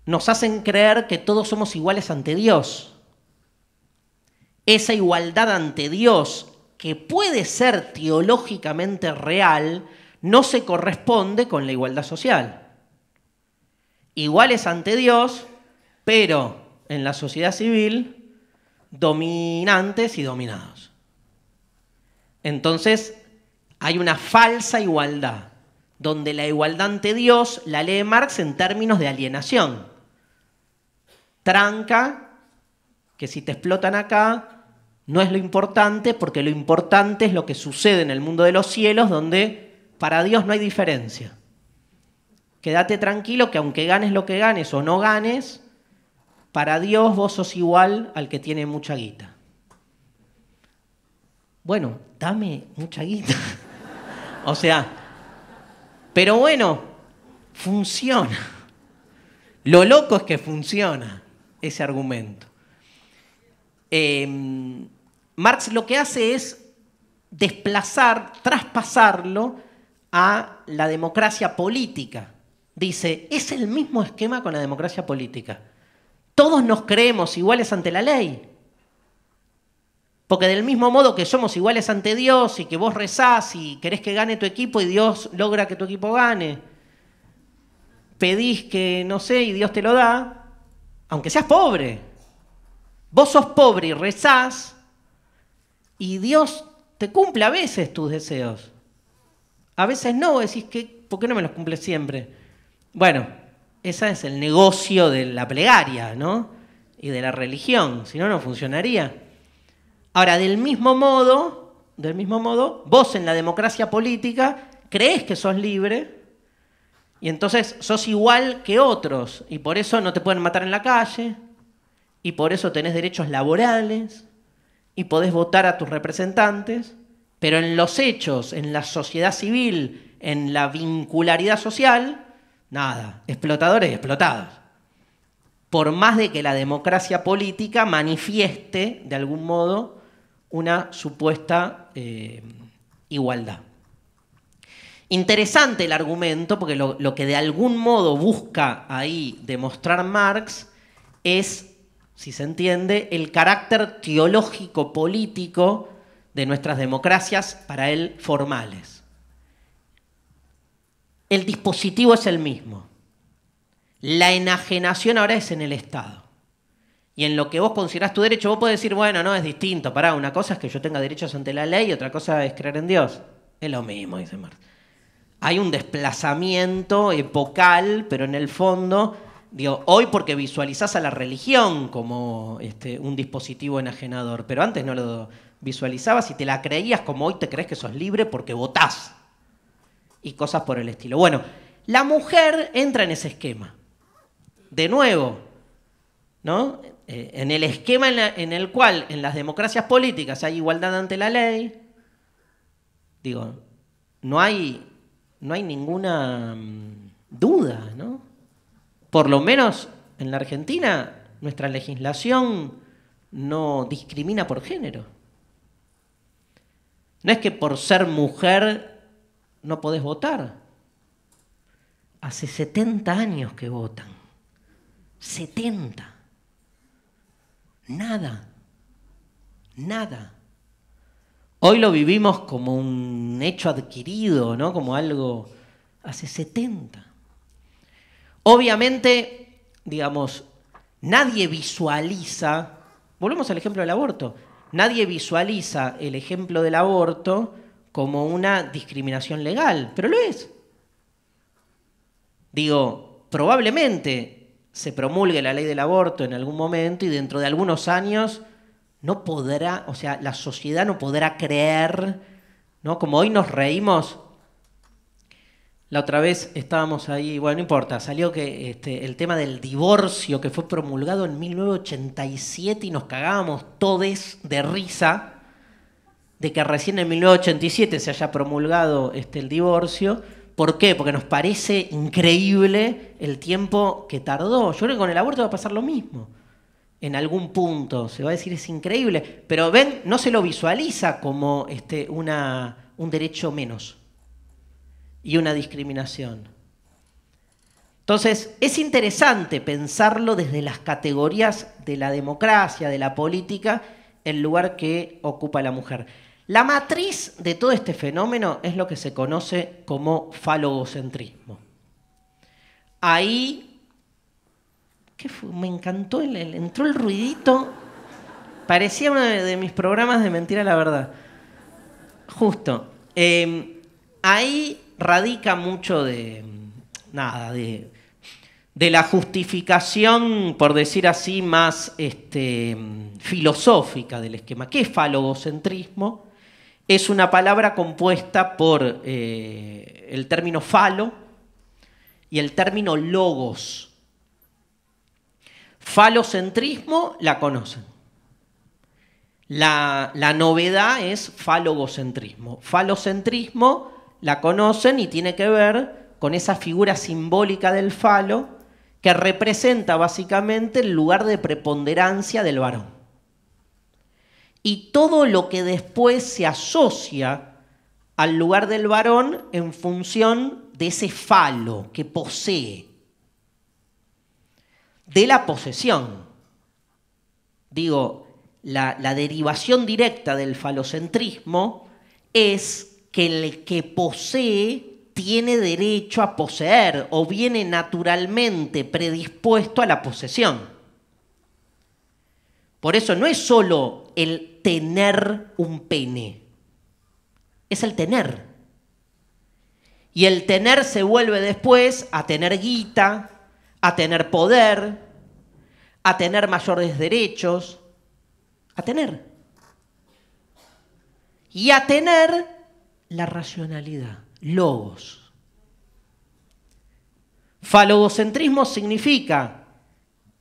nos hacen creer que todos somos iguales ante Dios. Esa igualdad ante Dios, que puede ser teológicamente real, no se corresponde con la igualdad social. Iguales ante Dios, pero en la sociedad civil, dominantes y dominados. Entonces, hay una falsa igualdad, donde la igualdad ante Dios la lee Marx en términos de alienación tranca, que si te explotan acá, no es lo importante, porque lo importante es lo que sucede en el mundo de los cielos, donde para Dios no hay diferencia. Quédate tranquilo que aunque ganes lo que ganes o no ganes, para Dios vos sos igual al que tiene mucha guita. Bueno, dame mucha guita. o sea, pero bueno, funciona. Lo loco es que funciona ese argumento. Em, Marx lo que hace es desplazar, traspasarlo a la democracia política. Dice, es el mismo esquema con la democracia política. Todos nos creemos iguales ante la ley. Porque del mismo modo que somos iguales ante Dios y que vos rezás y querés que gane tu equipo y Dios logra que tu equipo gane, pedís que, no sé, y Dios te lo da, aunque seas pobre. Vos sos pobre y rezás y Dios te cumple a veces tus deseos. A veces no, decís que, ¿por qué no me los cumple siempre? Bueno, ese es el negocio de la plegaria, ¿no? Y de la religión, si no, no funcionaría. Ahora, del mismo modo, del mismo modo, vos en la democracia política crees que sos libre, y entonces sos igual que otros y por eso no te pueden matar en la calle y por eso tenés derechos laborales y podés votar a tus representantes, pero en los hechos, en la sociedad civil, en la vincularidad social, nada, explotadores y explotados. Por más de que la democracia política manifieste de algún modo una supuesta eh, igualdad. Interesante el argumento, porque lo, que de algún modo busca ahí demostrar Marx es, si se entiende, el carácter teológico político de nuestras democracias para él formales. El dispositivo es el mismo. La enajenación ahora es en el Estado. Y en lo que vos considerás tu derecho, vos podés decir, bueno, no, es distinto, pará, una cosa es que yo tenga derechos ante la ley y otra cosa es creer en Dios. Es lo mismo, dice Marx hay un desplazamiento epocal, pero en el fondo, digo, hoy porque visualizás a la religión como este, un dispositivo enajenador, pero antes no lo visualizabas y te la creías como hoy te crees que sos libre porque votás y cosas por el estilo. Bueno, la mujer entra en ese esquema. De nuevo, ¿no? Eh, en el esquema en el cual en las democracias políticas hay igualdad ante la ley, digo, no hay no hay ninguna mm, duda, ¿no? Por lo menos en la Argentina nuestra legislación no discrimina por género. No es que por ser mujer no podés votar. Hace 70 años que votan. 70. Nada. Nada. Hoy lo vivimos como un hecho adquirido, ¿no? Como algo hace 70. Obviamente, digamos, nadie visualiza, volvemos al ejemplo del aborto, nadie visualiza el ejemplo del aborto como una discriminación legal, pero lo es. Digo, probablemente se promulgue la ley del aborto en algún momento y dentro de algunos años no podrá, o sea, la sociedad no podrá creer, ¿no? Como hoy nos reímos. La otra vez estábamos ahí, bueno, no importa, salió que este, el tema del divorcio que fue promulgado en 1987 y nos cagábamos todes de risa de que recién en 1987 se haya promulgado este, el divorcio. ¿Por qué? Porque nos parece increíble el tiempo que tardó. Yo creo que con el aborto va a pasar lo mismo en algún punto. Se va a decir, es increíble. Pero ven, no se lo visualiza como este, una, un derecho menos y una discriminación. Entonces, es interesante pensarlo desde las categorías de la democracia, de la política, el lugar que ocupa la mujer. La matriz de todo este fenómeno es lo que se conoce como falogocentrismo. Ahí me encantó, el, entró el ruidito. Parecía uno de, mis programas de mentira la verdad. Justo. Em, ahí radica mucho de. Nada, de, la justificación, por decir así, más este, filosófica del esquema. ¿Qué es falogocentrismo? Es una palabra compuesta por eh, el término falo y el término logos. Falocentrismo la conocen. La, novedad es falogocentrismo. Falocentrismo la conocen y tiene que ver con esa figura simbólica del falo que representa básicamente el lugar de preponderancia del varón. Y todo lo que después se asocia al lugar del varón en función de ese falo que posee, de la posesión. Digo, la, derivación directa del falocentrismo es que el que posee tiene derecho a poseer o viene naturalmente predispuesto a la posesión. Por eso no es solo el tener un pene, es el tener. Y el tener se vuelve después a tener guita, a tener poder, a tener mayores derechos, a tener. Y a tener la racionalidad, logos. Falogocentrismo significa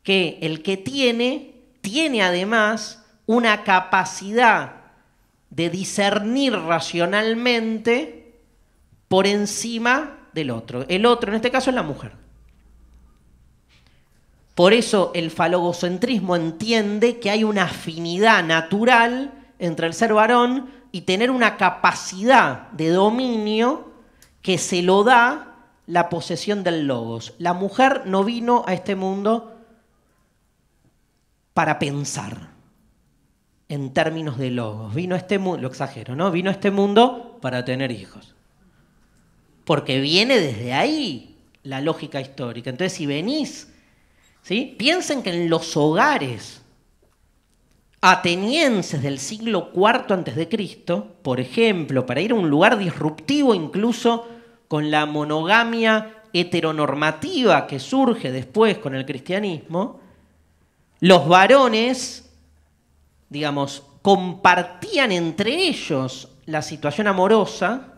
que el que tiene, tiene además una capacidad de discernir racionalmente por encima del otro. El otro, en este caso, es la mujer. Por eso el falogocentrismo entiende que hay una afinidad natural entre el ser varón y tener una capacidad de dominio que se lo da la posesión del logos. La mujer no vino a este mundo para pensar en términos de logos. Vino a este mundo, lo exagero, ¿no? Vino a este mundo para tener hijos. Porque viene desde ahí la lógica histórica. Entonces, si venís Piensen que en los hogares atenienses del siglo IV a.C., por ejemplo, para ir a un lugar disruptivo incluso con la monogamia heteronormativa que surge después con el cristianismo, los varones, digamos, compartían entre ellos la situación amorosa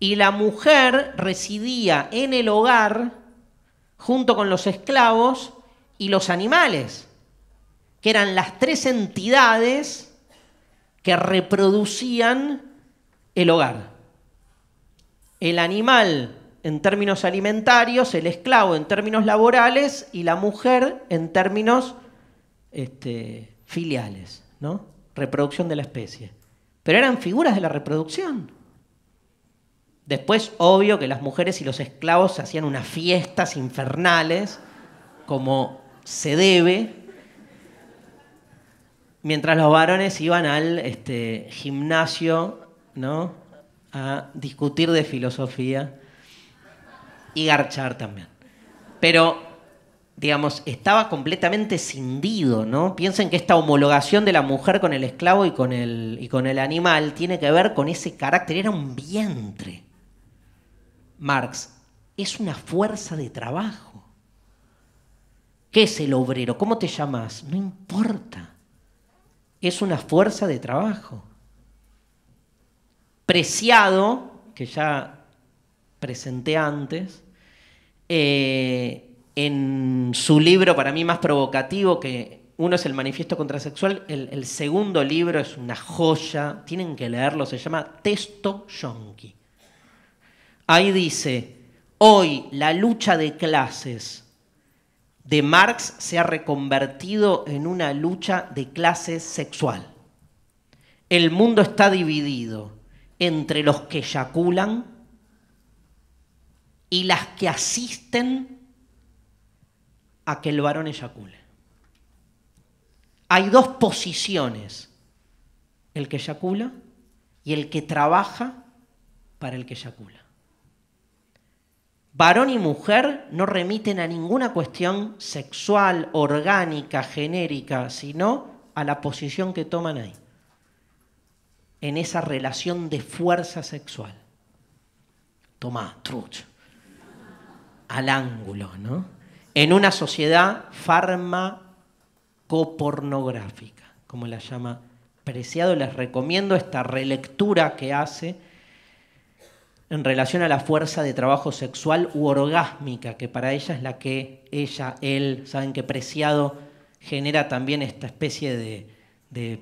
y la mujer residía en el hogar junto con los esclavos y los animales, que eran las tres entidades que reproducían el hogar. El animal en términos alimentarios, el esclavo en términos laborales y la mujer en términos este, filiales, ¿no? reproducción de la especie. Pero eran figuras de la reproducción. Después, obvio que las mujeres y los esclavos hacían unas fiestas infernales, como se debe, mientras los varones iban al este, gimnasio, ¿no? A discutir de filosofía y garchar también. Pero, digamos, estaba completamente cindido, ¿no? Piensen que esta homologación de la mujer con el esclavo y con el animal tiene que ver con ese carácter, era un vientre. Marx, es una fuerza de trabajo. ¿Qué es el obrero? ¿Cómo te llamas? No importa. Es una fuerza de trabajo. Preciado, que ya presenté antes, eh, en su libro para mí más provocativo, que uno es el Manifiesto Contrasexual, el, el segundo libro es una joya, tienen que leerlo, se llama Texto Yonki. Ahí dice, hoy la lucha de clases de Marx se ha reconvertido en una lucha de clases sexual. El mundo está dividido entre los que eyaculan y las que asisten a que el varón eyacule. Hay dos posiciones, el que eyacula y el que trabaja para el que eyacula varón y mujer no remiten a ninguna cuestión sexual, orgánica, genérica, sino a la posición que toman ahí, en esa relación de fuerza sexual. Tomá, truch, al ángulo, ¿no? En una sociedad farmacopornográfica, como la llama Preciado, les recomiendo esta relectura que hace en relación a la fuerza de trabajo sexual u orgásmica, que para ella es la que ella, él, saben que preciado genera también esta especie de,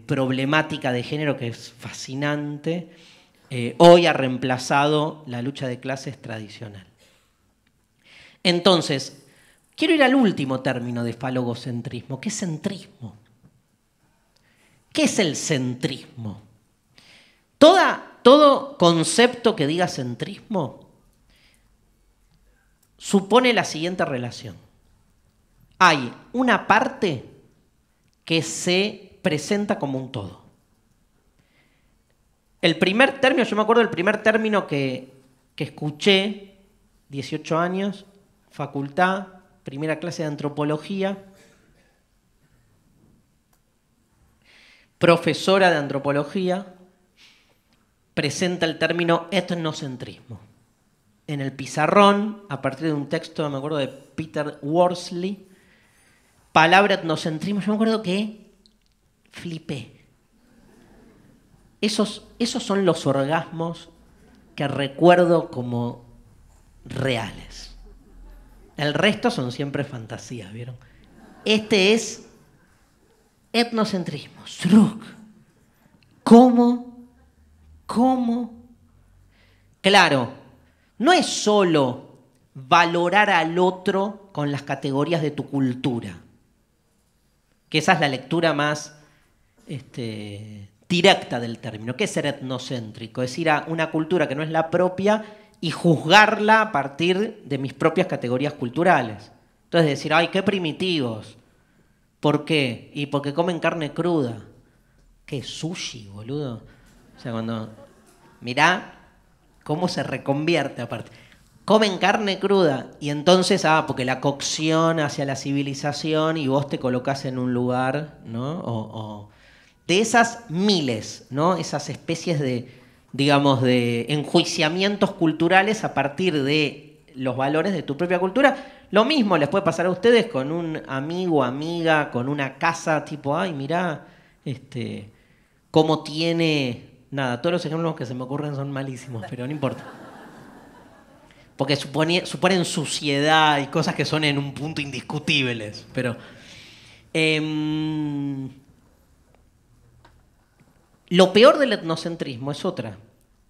problemática de género que es fascinante, eh, hoy ha reemplazado la lucha de clases tradicional. Entonces, quiero ir al último término de falogocentrismo. ¿Qué es centrismo? ¿Qué es el centrismo? Toda todo concepto que diga centrismo supone la siguiente relación. Hay una parte que se presenta como un todo. El primer término, yo me acuerdo del primer término que, que escuché, 18 años, facultad, primera clase de antropología, profesora de antropología, presenta el término etnocentrismo. En el pizarrón, a partir de un texto, me acuerdo, de Peter Worsley, palabra etnocentrismo, yo me acuerdo que flipé. Esos, esos son los orgasmos que recuerdo como reales. El resto son siempre fantasías, ¿vieron? Este es etnocentrismo. Sruk. ¿Cómo ¿Cómo? Claro, no es solo valorar al otro con las categorías de tu cultura, que esa es la lectura más este, directa del término. ¿Qué es ser etnocéntrico? Es ir a una cultura que no es la propia y juzgarla a partir de mis propias categorías culturales. Entonces decir, ay, qué primitivos. ¿Por qué? Y porque comen carne cruda. ¿Qué sushi, boludo? O sea, cuando mirá cómo se reconvierte aparte. Comen carne cruda y entonces, ah, porque la cocción hacia la civilización y vos te colocas en un lugar, ¿no? O, de esas miles, ¿no? Esas especies de, digamos, de enjuiciamientos culturales a partir de los valores de tu propia cultura. Lo mismo les puede pasar a ustedes con un amigo, amiga, con una casa, tipo, ay, mirá, este, cómo tiene Nada, todos los ejemplos que se me ocurren son malísimos, pero no importa. Porque suponen suciedad y cosas que son en un punto indiscutibles, pero... Em, lo peor del etnocentrismo es otra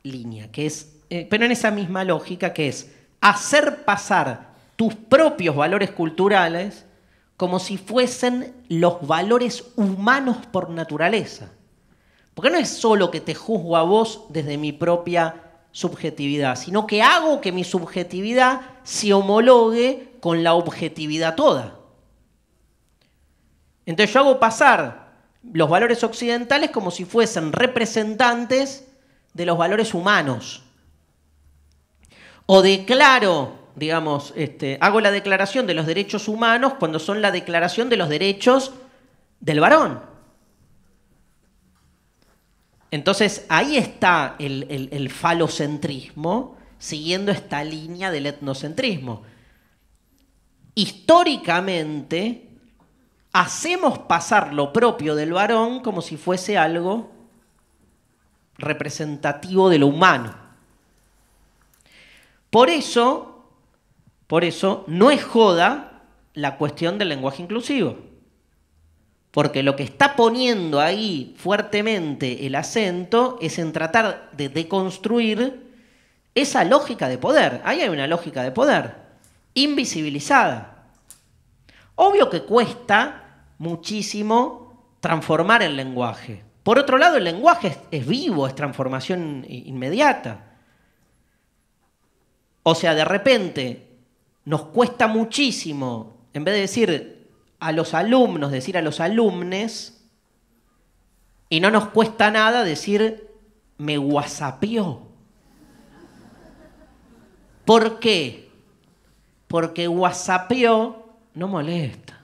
línea, que es, eh, pero en esa misma lógica, que es hacer pasar tus propios valores culturales como si fuesen los valores humanos por naturaleza. Porque no es solo que te juzgo a vos desde mi propia subjetividad, sino que hago que mi subjetividad se homologue con la objetividad toda. Entonces yo hago pasar los valores occidentales como si fuesen representantes de los valores humanos. O declaro, digamos, este, hago la declaración de los derechos humanos cuando son la declaración de los derechos del varón. Entonces ahí está el, falocentrismo siguiendo esta línea del etnocentrismo. Históricamente hacemos pasar lo propio del varón como si fuese algo representativo de lo humano. Por eso, por eso no es joda la cuestión del lenguaje inclusivo porque lo que está poniendo ahí fuertemente el acento es en tratar de deconstruir esa lógica de poder. Ahí hay una lógica de poder, invisibilizada. Obvio que cuesta muchísimo transformar el lenguaje. Por otro lado, el lenguaje es, vivo, es transformación inmediata. O sea, de repente nos cuesta muchísimo, en vez de decir a los alumnos, decir a los alumnes, y no nos cuesta nada decir, me guasapió ¿Por qué? Porque guasapió no molesta.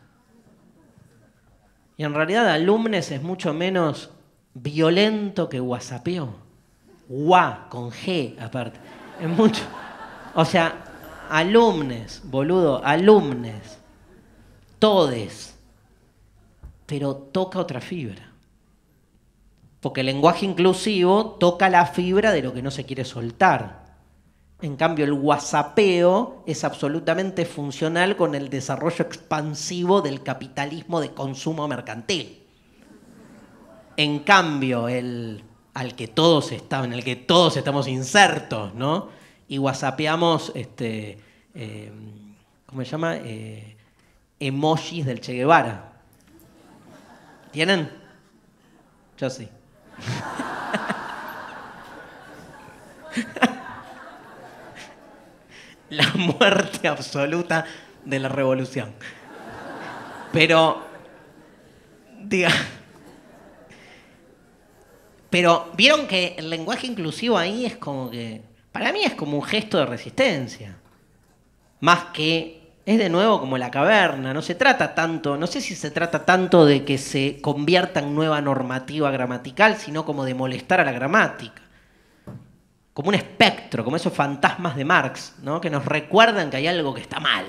Y en realidad alumnes es mucho menos violento que guasapió Gua, con G aparte. Es mucho. O sea, alumnes, boludo, alumnes todes, pero toca otra fibra. Porque el lenguaje inclusivo toca la fibra de lo que no se quiere soltar. En cambio, el whatsappeo es absolutamente funcional con el desarrollo expansivo del capitalismo de consumo mercantil. En cambio, el al que todos estamos, en el que todos estamos insertos, ¿no? Y whatsappeamos, este, eh, ¿cómo se llama? Eh, emojis del Che Guevara. ¿Tienen? Yo sí. la muerte absoluta de la revolución. Pero, diga, pero vieron que el lenguaje inclusivo ahí es como que, para mí es como un gesto de resistencia, más que es de nuevo como la caverna, no se trata tanto, no sé si se trata tanto de que se convierta en nueva normativa gramatical, sino como de molestar a la gramática. Como un espectro, como esos fantasmas de Marx, ¿no? que nos recuerdan que hay algo que está mal.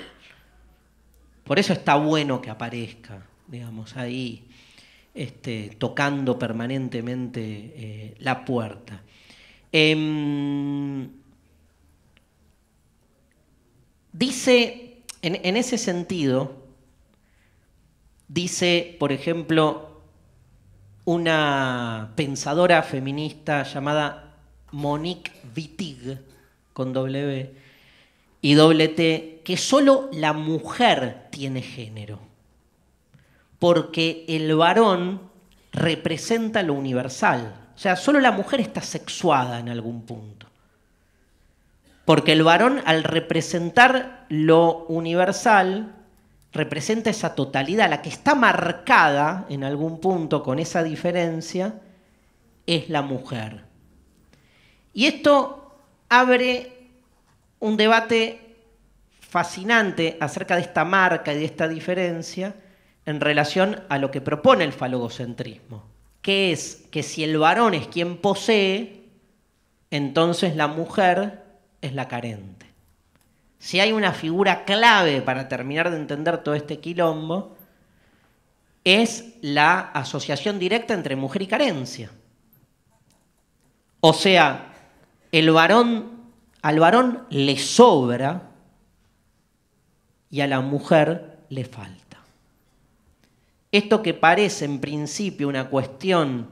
Por eso está bueno que aparezca, digamos, ahí, este, tocando permanentemente eh, la puerta. Em, dice en, ese sentido, dice, por ejemplo, una pensadora feminista llamada Monique Wittig, con W y doble T, que solo la mujer tiene género, porque el varón representa lo universal. O sea, solo la mujer está sexuada en algún punto. Porque el varón, al representar lo universal, representa esa totalidad, la que está marcada en algún punto con esa diferencia, es la mujer. Y esto abre un debate fascinante acerca de esta marca y de esta diferencia en relación a lo que propone el falogocentrismo, que es que si el varón es quien posee, entonces la mujer es la carente. Si hay una figura clave para terminar de entender todo este quilombo, es la asociación directa entre mujer y carencia. O sea, el varón, al varón le sobra y a la mujer le falta. Esto que parece en principio una cuestión,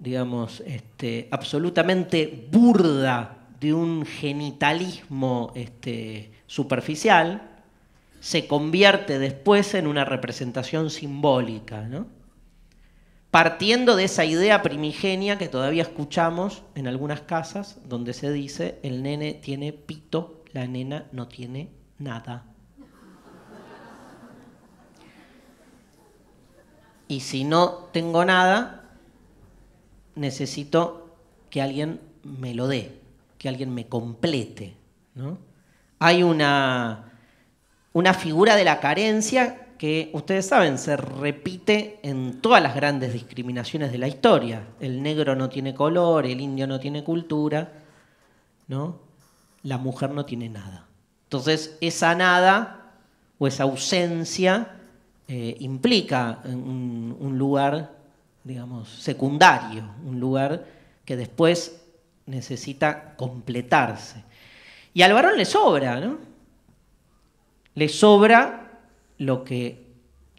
digamos, este, absolutamente burda de un genitalismo este, superficial, se convierte después en una representación simbólica, partiendo de esa idea primigenia que todavía escuchamos en algunas casas, donde se dice, el nene tiene pito, la nena no tiene nada. Y si no tengo nada, necesito que alguien me lo dé que alguien me complete. Hay una, una figura de la carencia que ustedes saben se repite en todas las grandes discriminaciones de la historia. El negro no tiene color, el indio no tiene cultura, ¿no? La mujer no tiene nada. Entonces, esa nada o esa ausencia eh, implica un, un lugar, digamos, secundario, un lugar que después necesita completarse. Y al varón le sobra, ¿no? Le sobra lo que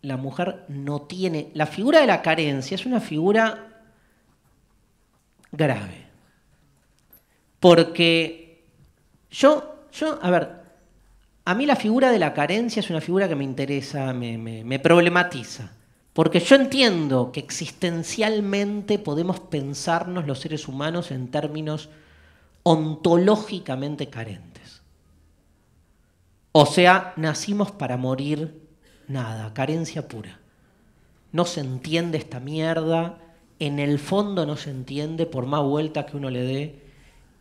la mujer no tiene. La figura de la carencia es una figura grave. Porque yo, yo, a ver, a mí la figura de la carencia es una figura que me interesa, me problematiza. Porque yo entiendo que existencialmente podemos pensarnos los seres humanos en términos ontológicamente carentes. O sea, nacimos para morir nada, carencia pura. No se entiende esta mierda, en el fondo no se entiende, por más vuelta que uno le dé,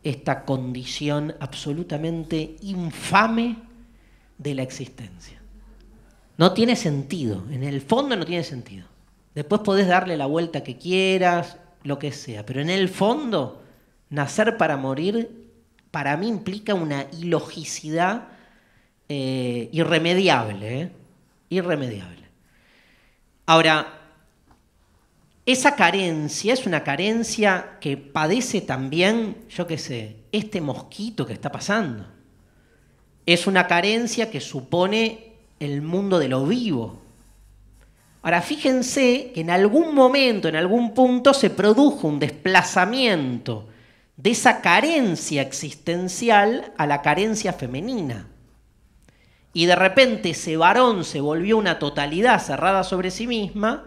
esta condición absolutamente infame de la existencia. No tiene sentido, en el fondo no tiene sentido. Después podés darle la vuelta que quieras, lo que sea, pero en el fondo, nacer para morir para mí implica una ilogicidad eh, irremediable, ¿eh? irremediable. Ahora, esa carencia es una carencia que padece también, yo qué sé, este mosquito que está pasando. Es una carencia que supone el mundo de lo vivo. Ahora, fíjense que en algún momento, en algún punto, se produjo un desplazamiento de esa carencia existencial a la carencia femenina. Y de repente ese varón se volvió una totalidad cerrada sobre sí misma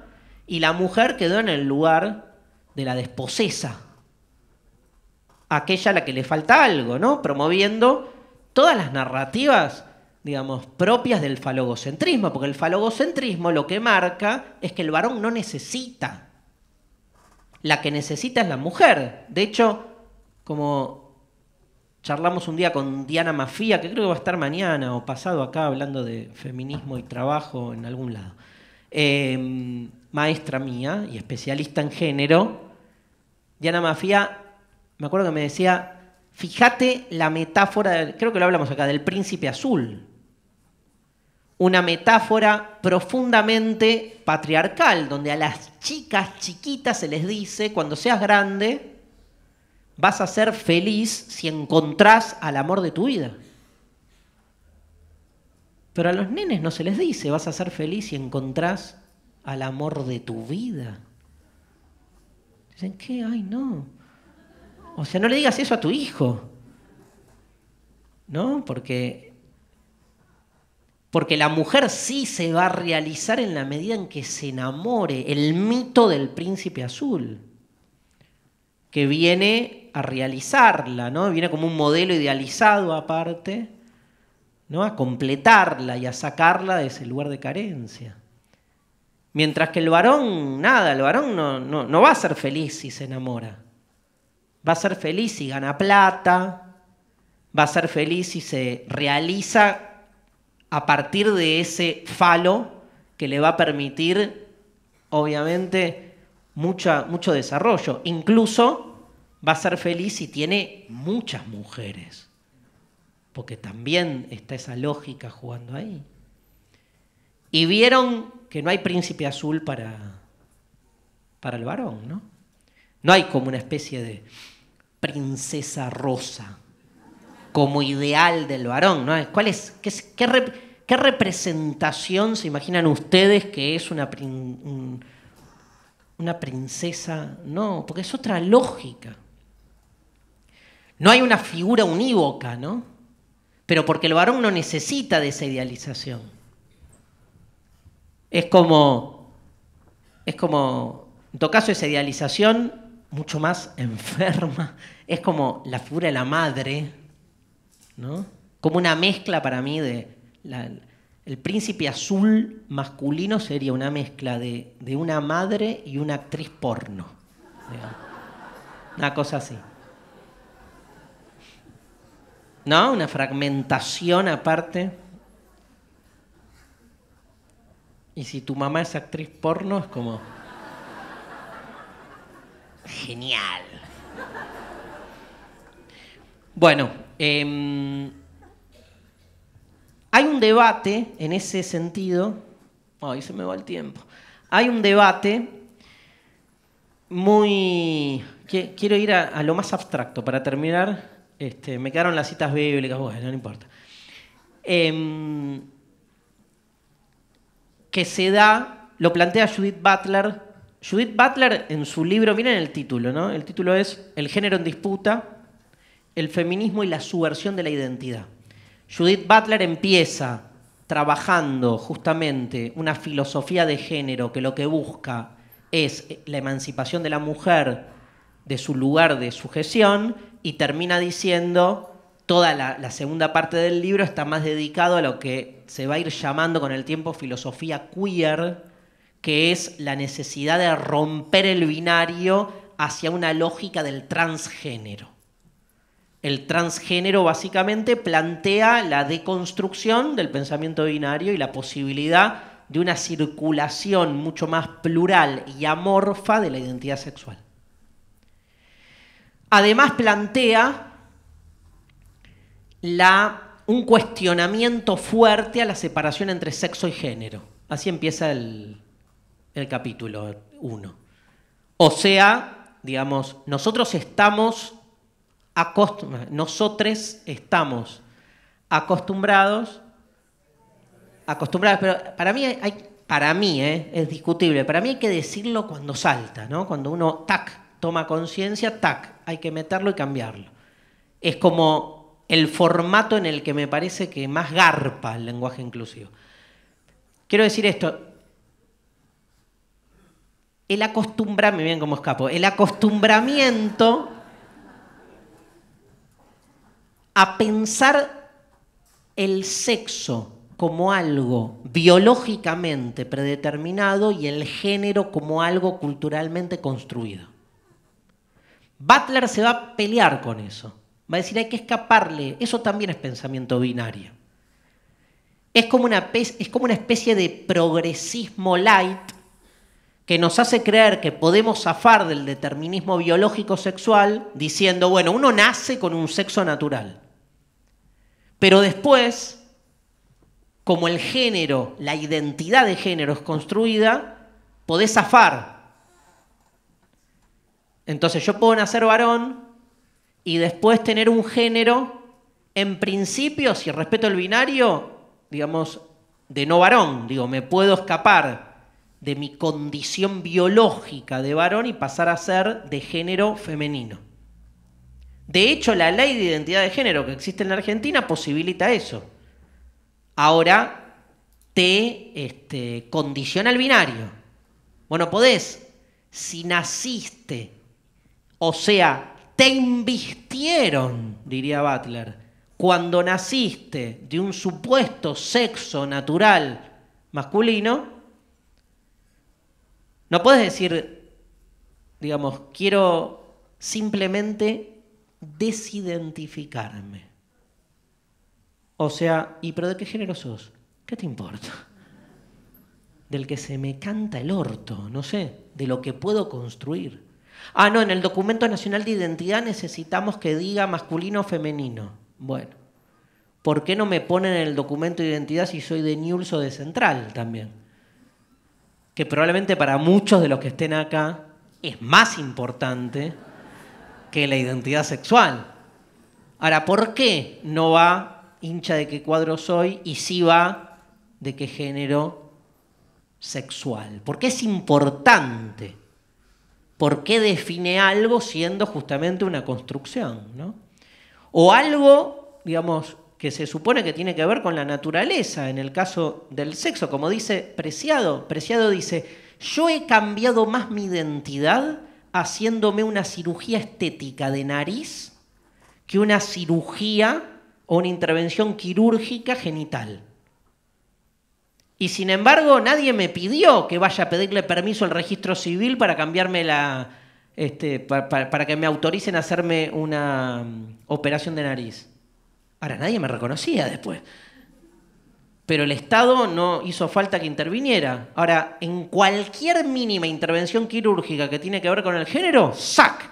y la mujer quedó en el lugar de la desposesa. Aquella a la que le falta algo, ¿no? Promoviendo todas las narrativas digamos, propias del falogocentrismo, porque el falogocentrismo lo que marca es que el varón no necesita. La que necesita es la mujer. De hecho, como charlamos un día con Diana Mafía, que creo que va a estar mañana o pasado acá hablando de feminismo y trabajo en algún lado, em, maestra mía y especialista en género, Diana Mafía, me acuerdo que me decía, fíjate la metáfora, creo que lo hablamos acá, del príncipe azul una metáfora profundamente patriarcal, donde a las chicas chiquitas se les dice, cuando seas grande, vas a ser feliz si encontrás al amor de tu vida. Pero a los nenes no se les dice, vas a ser feliz si encontrás al amor de tu vida. Dicen, ¿qué? Ay, no. O sea, no le digas eso a tu hijo. ¿No? Porque porque la mujer sí se va a realizar en la medida en que se enamore. El mito del príncipe azul, que viene a realizarla, ¿no? Viene como un modelo idealizado aparte, ¿no? A completarla y a sacarla de ese lugar de carencia. Mientras que el varón, nada, el varón no, no, no, va a ser feliz si se enamora. Va a ser feliz si gana plata, va a ser feliz si se realiza a partir de ese falo que le va a permitir, obviamente, mucho desarrollo. Incluso va a ser feliz si tiene muchas mujeres, porque también está esa lógica jugando ahí. Y vieron que no hay príncipe azul para, para el varón, ¿no? No hay como una especie de princesa rosa como ideal del varón, ¿no? ¿Cuál es? ¿Qué, qué, ¿Qué representación se imaginan ustedes que es una, princesa? No, porque es otra lógica. No hay una figura unívoca, ¿no? Pero porque el varón no necesita de esa idealización. Es como, es como, en todo caso, esa idealización mucho más enferma. Es como la figura de la madre, ¿no? Como una mezcla para mí de el príncipe azul masculino sería una mezcla de, una madre y una actriz porno. Una cosa así. ¿No? Una fragmentación aparte. Y si tu mamá es actriz porno, es como... Genial. Bueno, em, hay un debate en ese sentido, ahí se me va el tiempo, hay un debate muy... Quiero ir a, lo más abstracto para terminar. Este, me quedaron las citas bíblicas, bueno, no importa. Em, que se da, lo plantea Judith Butler. Judith Butler en su libro, miren el título, ¿no? El título es El género en disputa, el feminismo y la subversión de la identidad. Judith Butler empieza trabajando justamente una filosofía de género que lo que busca es la emancipación de la mujer de su lugar de sujeción y termina diciendo, toda la, segunda parte del libro está más dedicado a lo que se va a ir llamando con el tiempo filosofía queer, que es la necesidad de romper el binario hacia una lógica del transgénero el transgénero básicamente plantea la deconstrucción del pensamiento binario y la posibilidad de una circulación mucho más plural y amorfa de la identidad sexual. Además plantea un cuestionamiento fuerte a la separación entre sexo y género. Así empieza el, el capítulo 1. O sea, digamos, nosotros estamos nosotros estamos acostumbrados, acostumbrados, pero para mí hay, para mí eh, es discutible, para mí hay que decirlo cuando salta, ¿no? Cuando uno tac toma conciencia, tac, hay que meterlo y cambiarlo. Es como el formato en el que me parece que más garpa el lenguaje inclusivo. Quiero decir esto, el acostumbramiento, bien cómo escapo, el acostumbramiento a pensar el sexo como algo biológicamente predeterminado y el género como algo culturalmente construido. Butler se va a pelear con eso. Va a decir, hay que escaparle. Eso también es pensamiento binario. Es como una, es como una especie de progresismo light que nos hace creer que podemos zafar del determinismo biológico sexual diciendo, bueno, uno nace con un sexo natural. Pero después, como el género, la identidad de género es construida, podés zafar. Entonces yo puedo nacer varón y después tener un género, en principio, si respeto el binario, digamos, de no varón, digo, me puedo escapar de mi condición biológica de varón y pasar a ser de género femenino. De hecho, la ley de identidad de género que existe en la Argentina posibilita eso. Ahora te este, condiciona el binario. Bueno, podés, si naciste, o sea, te invistieron, diría Butler, cuando naciste de un supuesto sexo natural masculino, no puedes decir, digamos, quiero simplemente desidentificarme. O sea, ¿y pero de qué género sos? ¿Qué te importa? Del que se me canta el orto, no sé, de lo que puedo construir. Ah, no, en el documento nacional de identidad necesitamos que diga masculino o femenino. Bueno, ¿por qué no me ponen en el documento de identidad si soy de Newell's o de Central también? Que probablemente para muchos de los que estén acá es más importante que la identidad sexual. Ahora, ¿por qué no va hincha de qué cuadro soy y sí va de qué género sexual? ¿Por qué es importante? ¿Por qué define algo siendo justamente una construcción? ¿no? O algo, digamos, que se supone que tiene que ver con la naturaleza, en el caso del sexo, como dice Preciado. Preciado dice, yo he cambiado más mi identidad haciéndome una cirugía estética de nariz que una cirugía o una intervención quirúrgica genital. Y sin embargo, nadie me pidió que vaya a pedirle permiso al registro civil para cambiarme la. Este, para, que me autoricen a hacerme una mm, operación de nariz. Ahora, nadie me reconocía después pero el Estado no hizo falta que interviniera. Ahora, en cualquier mínima intervención quirúrgica que tiene que ver con el género, ¡sac!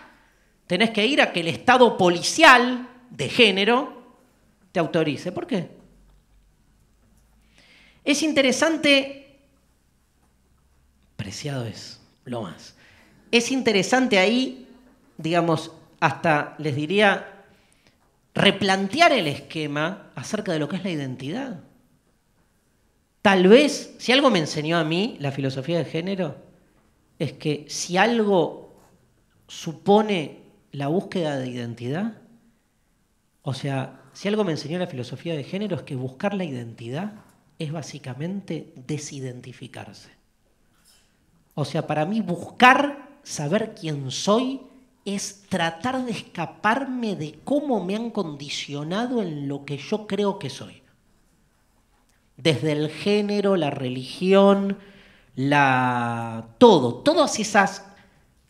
Tenés que ir a que el Estado policial de género te autorice. ¿Por qué? Es interesante, preciado es lo más, es interesante ahí, digamos, hasta les diría, replantear el esquema acerca de lo que es la identidad. Tal vez, si algo me enseñó a mí la filosofía de género, es que si algo supone la búsqueda de identidad, o sea, si algo me enseñó la filosofía de género es que buscar la identidad es básicamente desidentificarse. O sea, para mí buscar saber quién soy es tratar de escaparme de cómo me han condicionado en lo que yo creo que soy desde el género, la religión, la todo, todas esas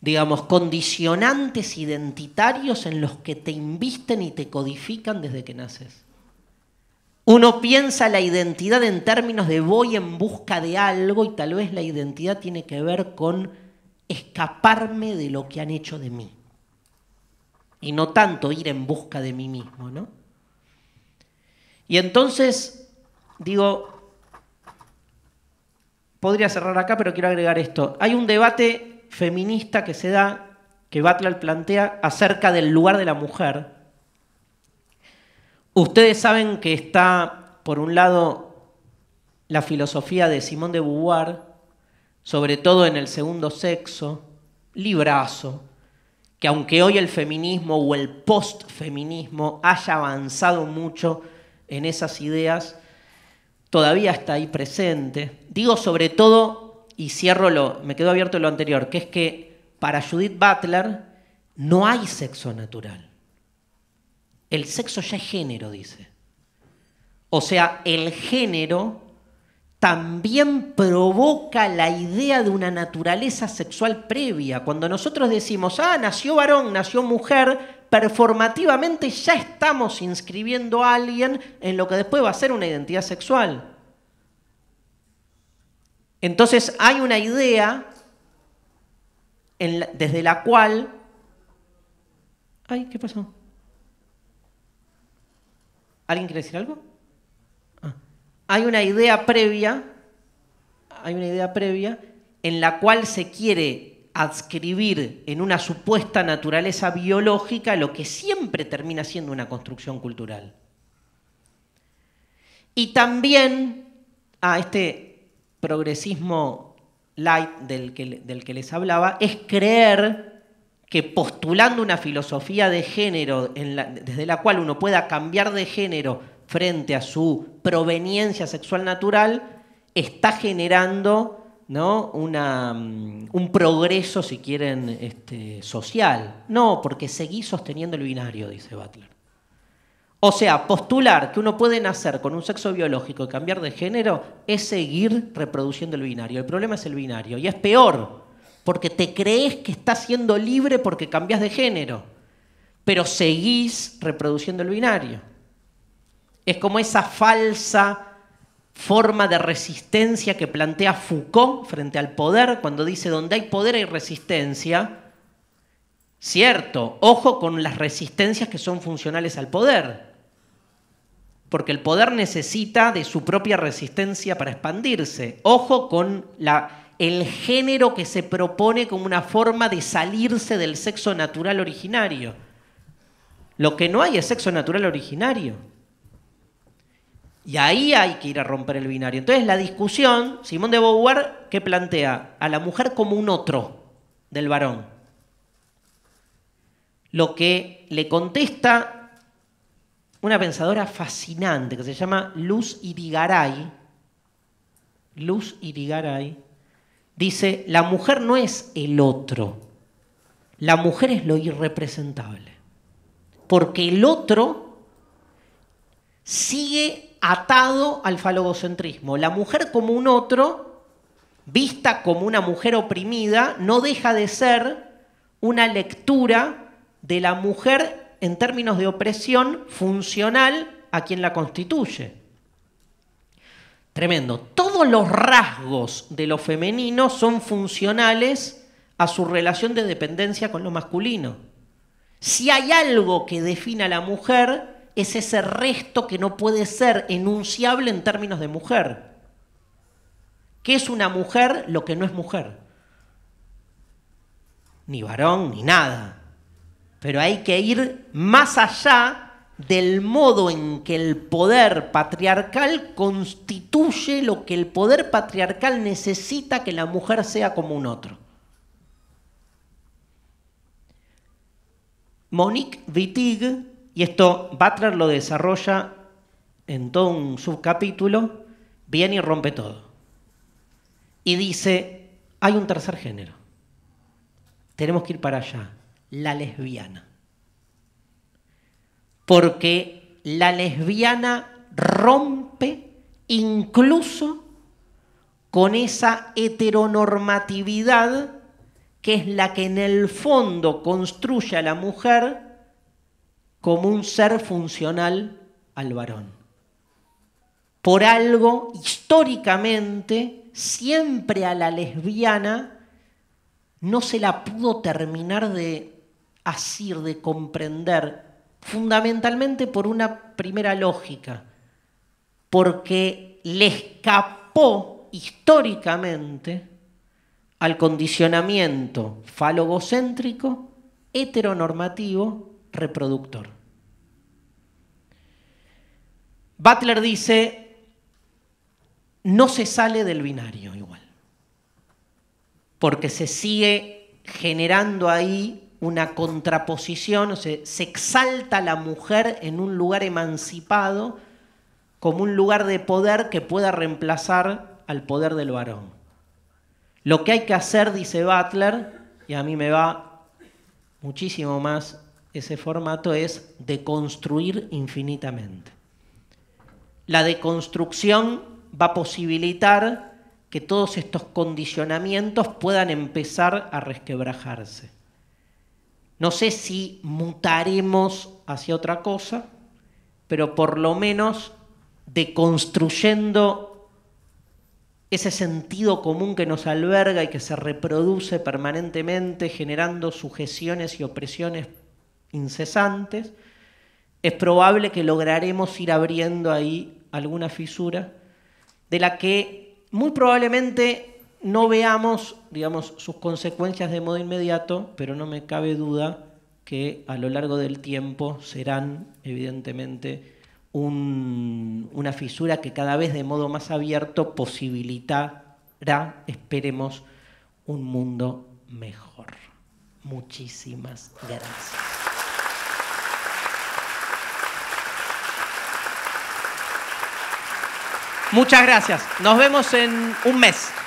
digamos condicionantes identitarios en los que te invisten y te codifican desde que naces. Uno piensa la identidad en términos de voy en busca de algo y tal vez la identidad tiene que ver con escaparme de lo que han hecho de mí. Y no tanto ir en busca de mí mismo, ¿no? Y entonces digo, podría cerrar acá, pero quiero agregar esto. Hay un debate feminista que se da, que Butler plantea, acerca del lugar de la mujer. Ustedes saben que está, por un lado, la filosofía de Simón de Beauvoir, sobre todo en el segundo sexo, librazo, que aunque hoy el feminismo o el postfeminismo haya avanzado mucho en esas ideas, todavía está ahí presente. Digo sobre todo, y cierro lo, me quedó abierto lo anterior, que es que para Judith Butler no hay sexo natural. El sexo ya es género, dice. O sea, el género también provoca la idea de una naturaleza sexual previa. Cuando nosotros decimos, ah, nació varón, nació mujer, performativamente ya estamos inscribiendo a alguien en lo que después va a ser una identidad sexual. Entonces hay una idea desde la cual... Ay, ¿qué pasó? ¿Alguien quiere decir algo? Ah. Hay una idea previa, hay una idea previa en la cual se quiere adscribir en una supuesta naturaleza biológica lo que siempre termina siendo una construcción cultural. Y también a este progresismo light del que, les hablaba, es creer que postulando una filosofía de género desde la cual uno pueda cambiar de género frente a su proveniencia sexual natural, está generando ¿no? Mm, un progreso, si quieren, este, social. No, porque seguís sosteniendo el binario, dice Butler. O sea, postular que uno puede nacer con un sexo biológico y cambiar de género es seguir reproduciendo el binario. El problema es el binario y es peor, porque te crees que estás siendo libre porque cambias de género, pero seguís reproduciendo el binario. Es como esa falsa forma de resistencia que plantea Foucault frente al poder, cuando dice donde hay poder hay resistencia. Cierto, ojo con las resistencias que son funcionales al poder, porque el poder necesita de su propia resistencia para expandirse. Ojo con el género que se propone como una forma de salirse del sexo natural originario. Lo que no hay es sexo natural originario. Y ahí hay que ir a romper el binario. Entonces la discusión, Simón de Beauvoir, que plantea a la mujer como un otro del varón. Lo que le contesta una pensadora fascinante que se llama Luz Irigaray. Luz Irigaray dice, la mujer no es el otro, la mujer es lo irrepresentable. Porque el otro sigue atado al falogocentrismo. La mujer como un otro, vista como una mujer oprimida, no deja de ser una lectura de la mujer en términos de opresión funcional a quien la constituye. Tremendo. Todos los rasgos de lo femenino son funcionales a su relación de dependencia con lo masculino. Si hay algo que defina a la mujer, es ese resto que no puede ser enunciable en términos de mujer. ¿Qué es una mujer lo que no es mujer? Ni varón, ni nada. Pero hay que ir más allá del modo en que el poder patriarcal constituye lo que el poder patriarcal necesita que la mujer sea como un otro. Monique Wittig y esto Butler lo desarrolla en todo un subcapítulo, viene y rompe todo. Y dice, hay un tercer género, tenemos que ir para allá, la lesbiana. Porque la lesbiana rompe incluso con esa heteronormatividad que es la que en el fondo construye a la mujer como un ser funcional al varón. Por algo, históricamente, siempre a la lesbiana no se la pudo terminar de asir, de comprender, fundamentalmente por una primera lógica, porque le escapó históricamente al condicionamiento falogocéntrico, heteronormativo, reproductor. Butler dice, no se sale del binario igual, porque se sigue generando ahí una contraposición, o se exalta la mujer en un lugar emancipado como un lugar de poder que pueda reemplazar al poder del varón. Lo que hay que hacer, dice Butler, y a mí me va muchísimo más ese formato, es deconstruir infinitamente la deconstrucción va a posibilitar que todos estos condicionamientos puedan empezar a resquebrajarse. No sé si mutaremos hacia otra cosa, pero por lo menos deconstruyendo ese sentido común que nos alberga y que se reproduce permanentemente, generando sujeciones y opresiones incesantes, es probable que lograremos ir abriendo ahí alguna fisura de la que muy probablemente no veamos, digamos, sus consecuencias de modo inmediato, pero no me cabe duda que a lo largo del tiempo serán, evidentemente, una fisura que cada vez de modo más abierto posibilitará, esperemos, un mundo mejor. Muchísimas gracias. Muchas gracias. Nos vemos en un mes.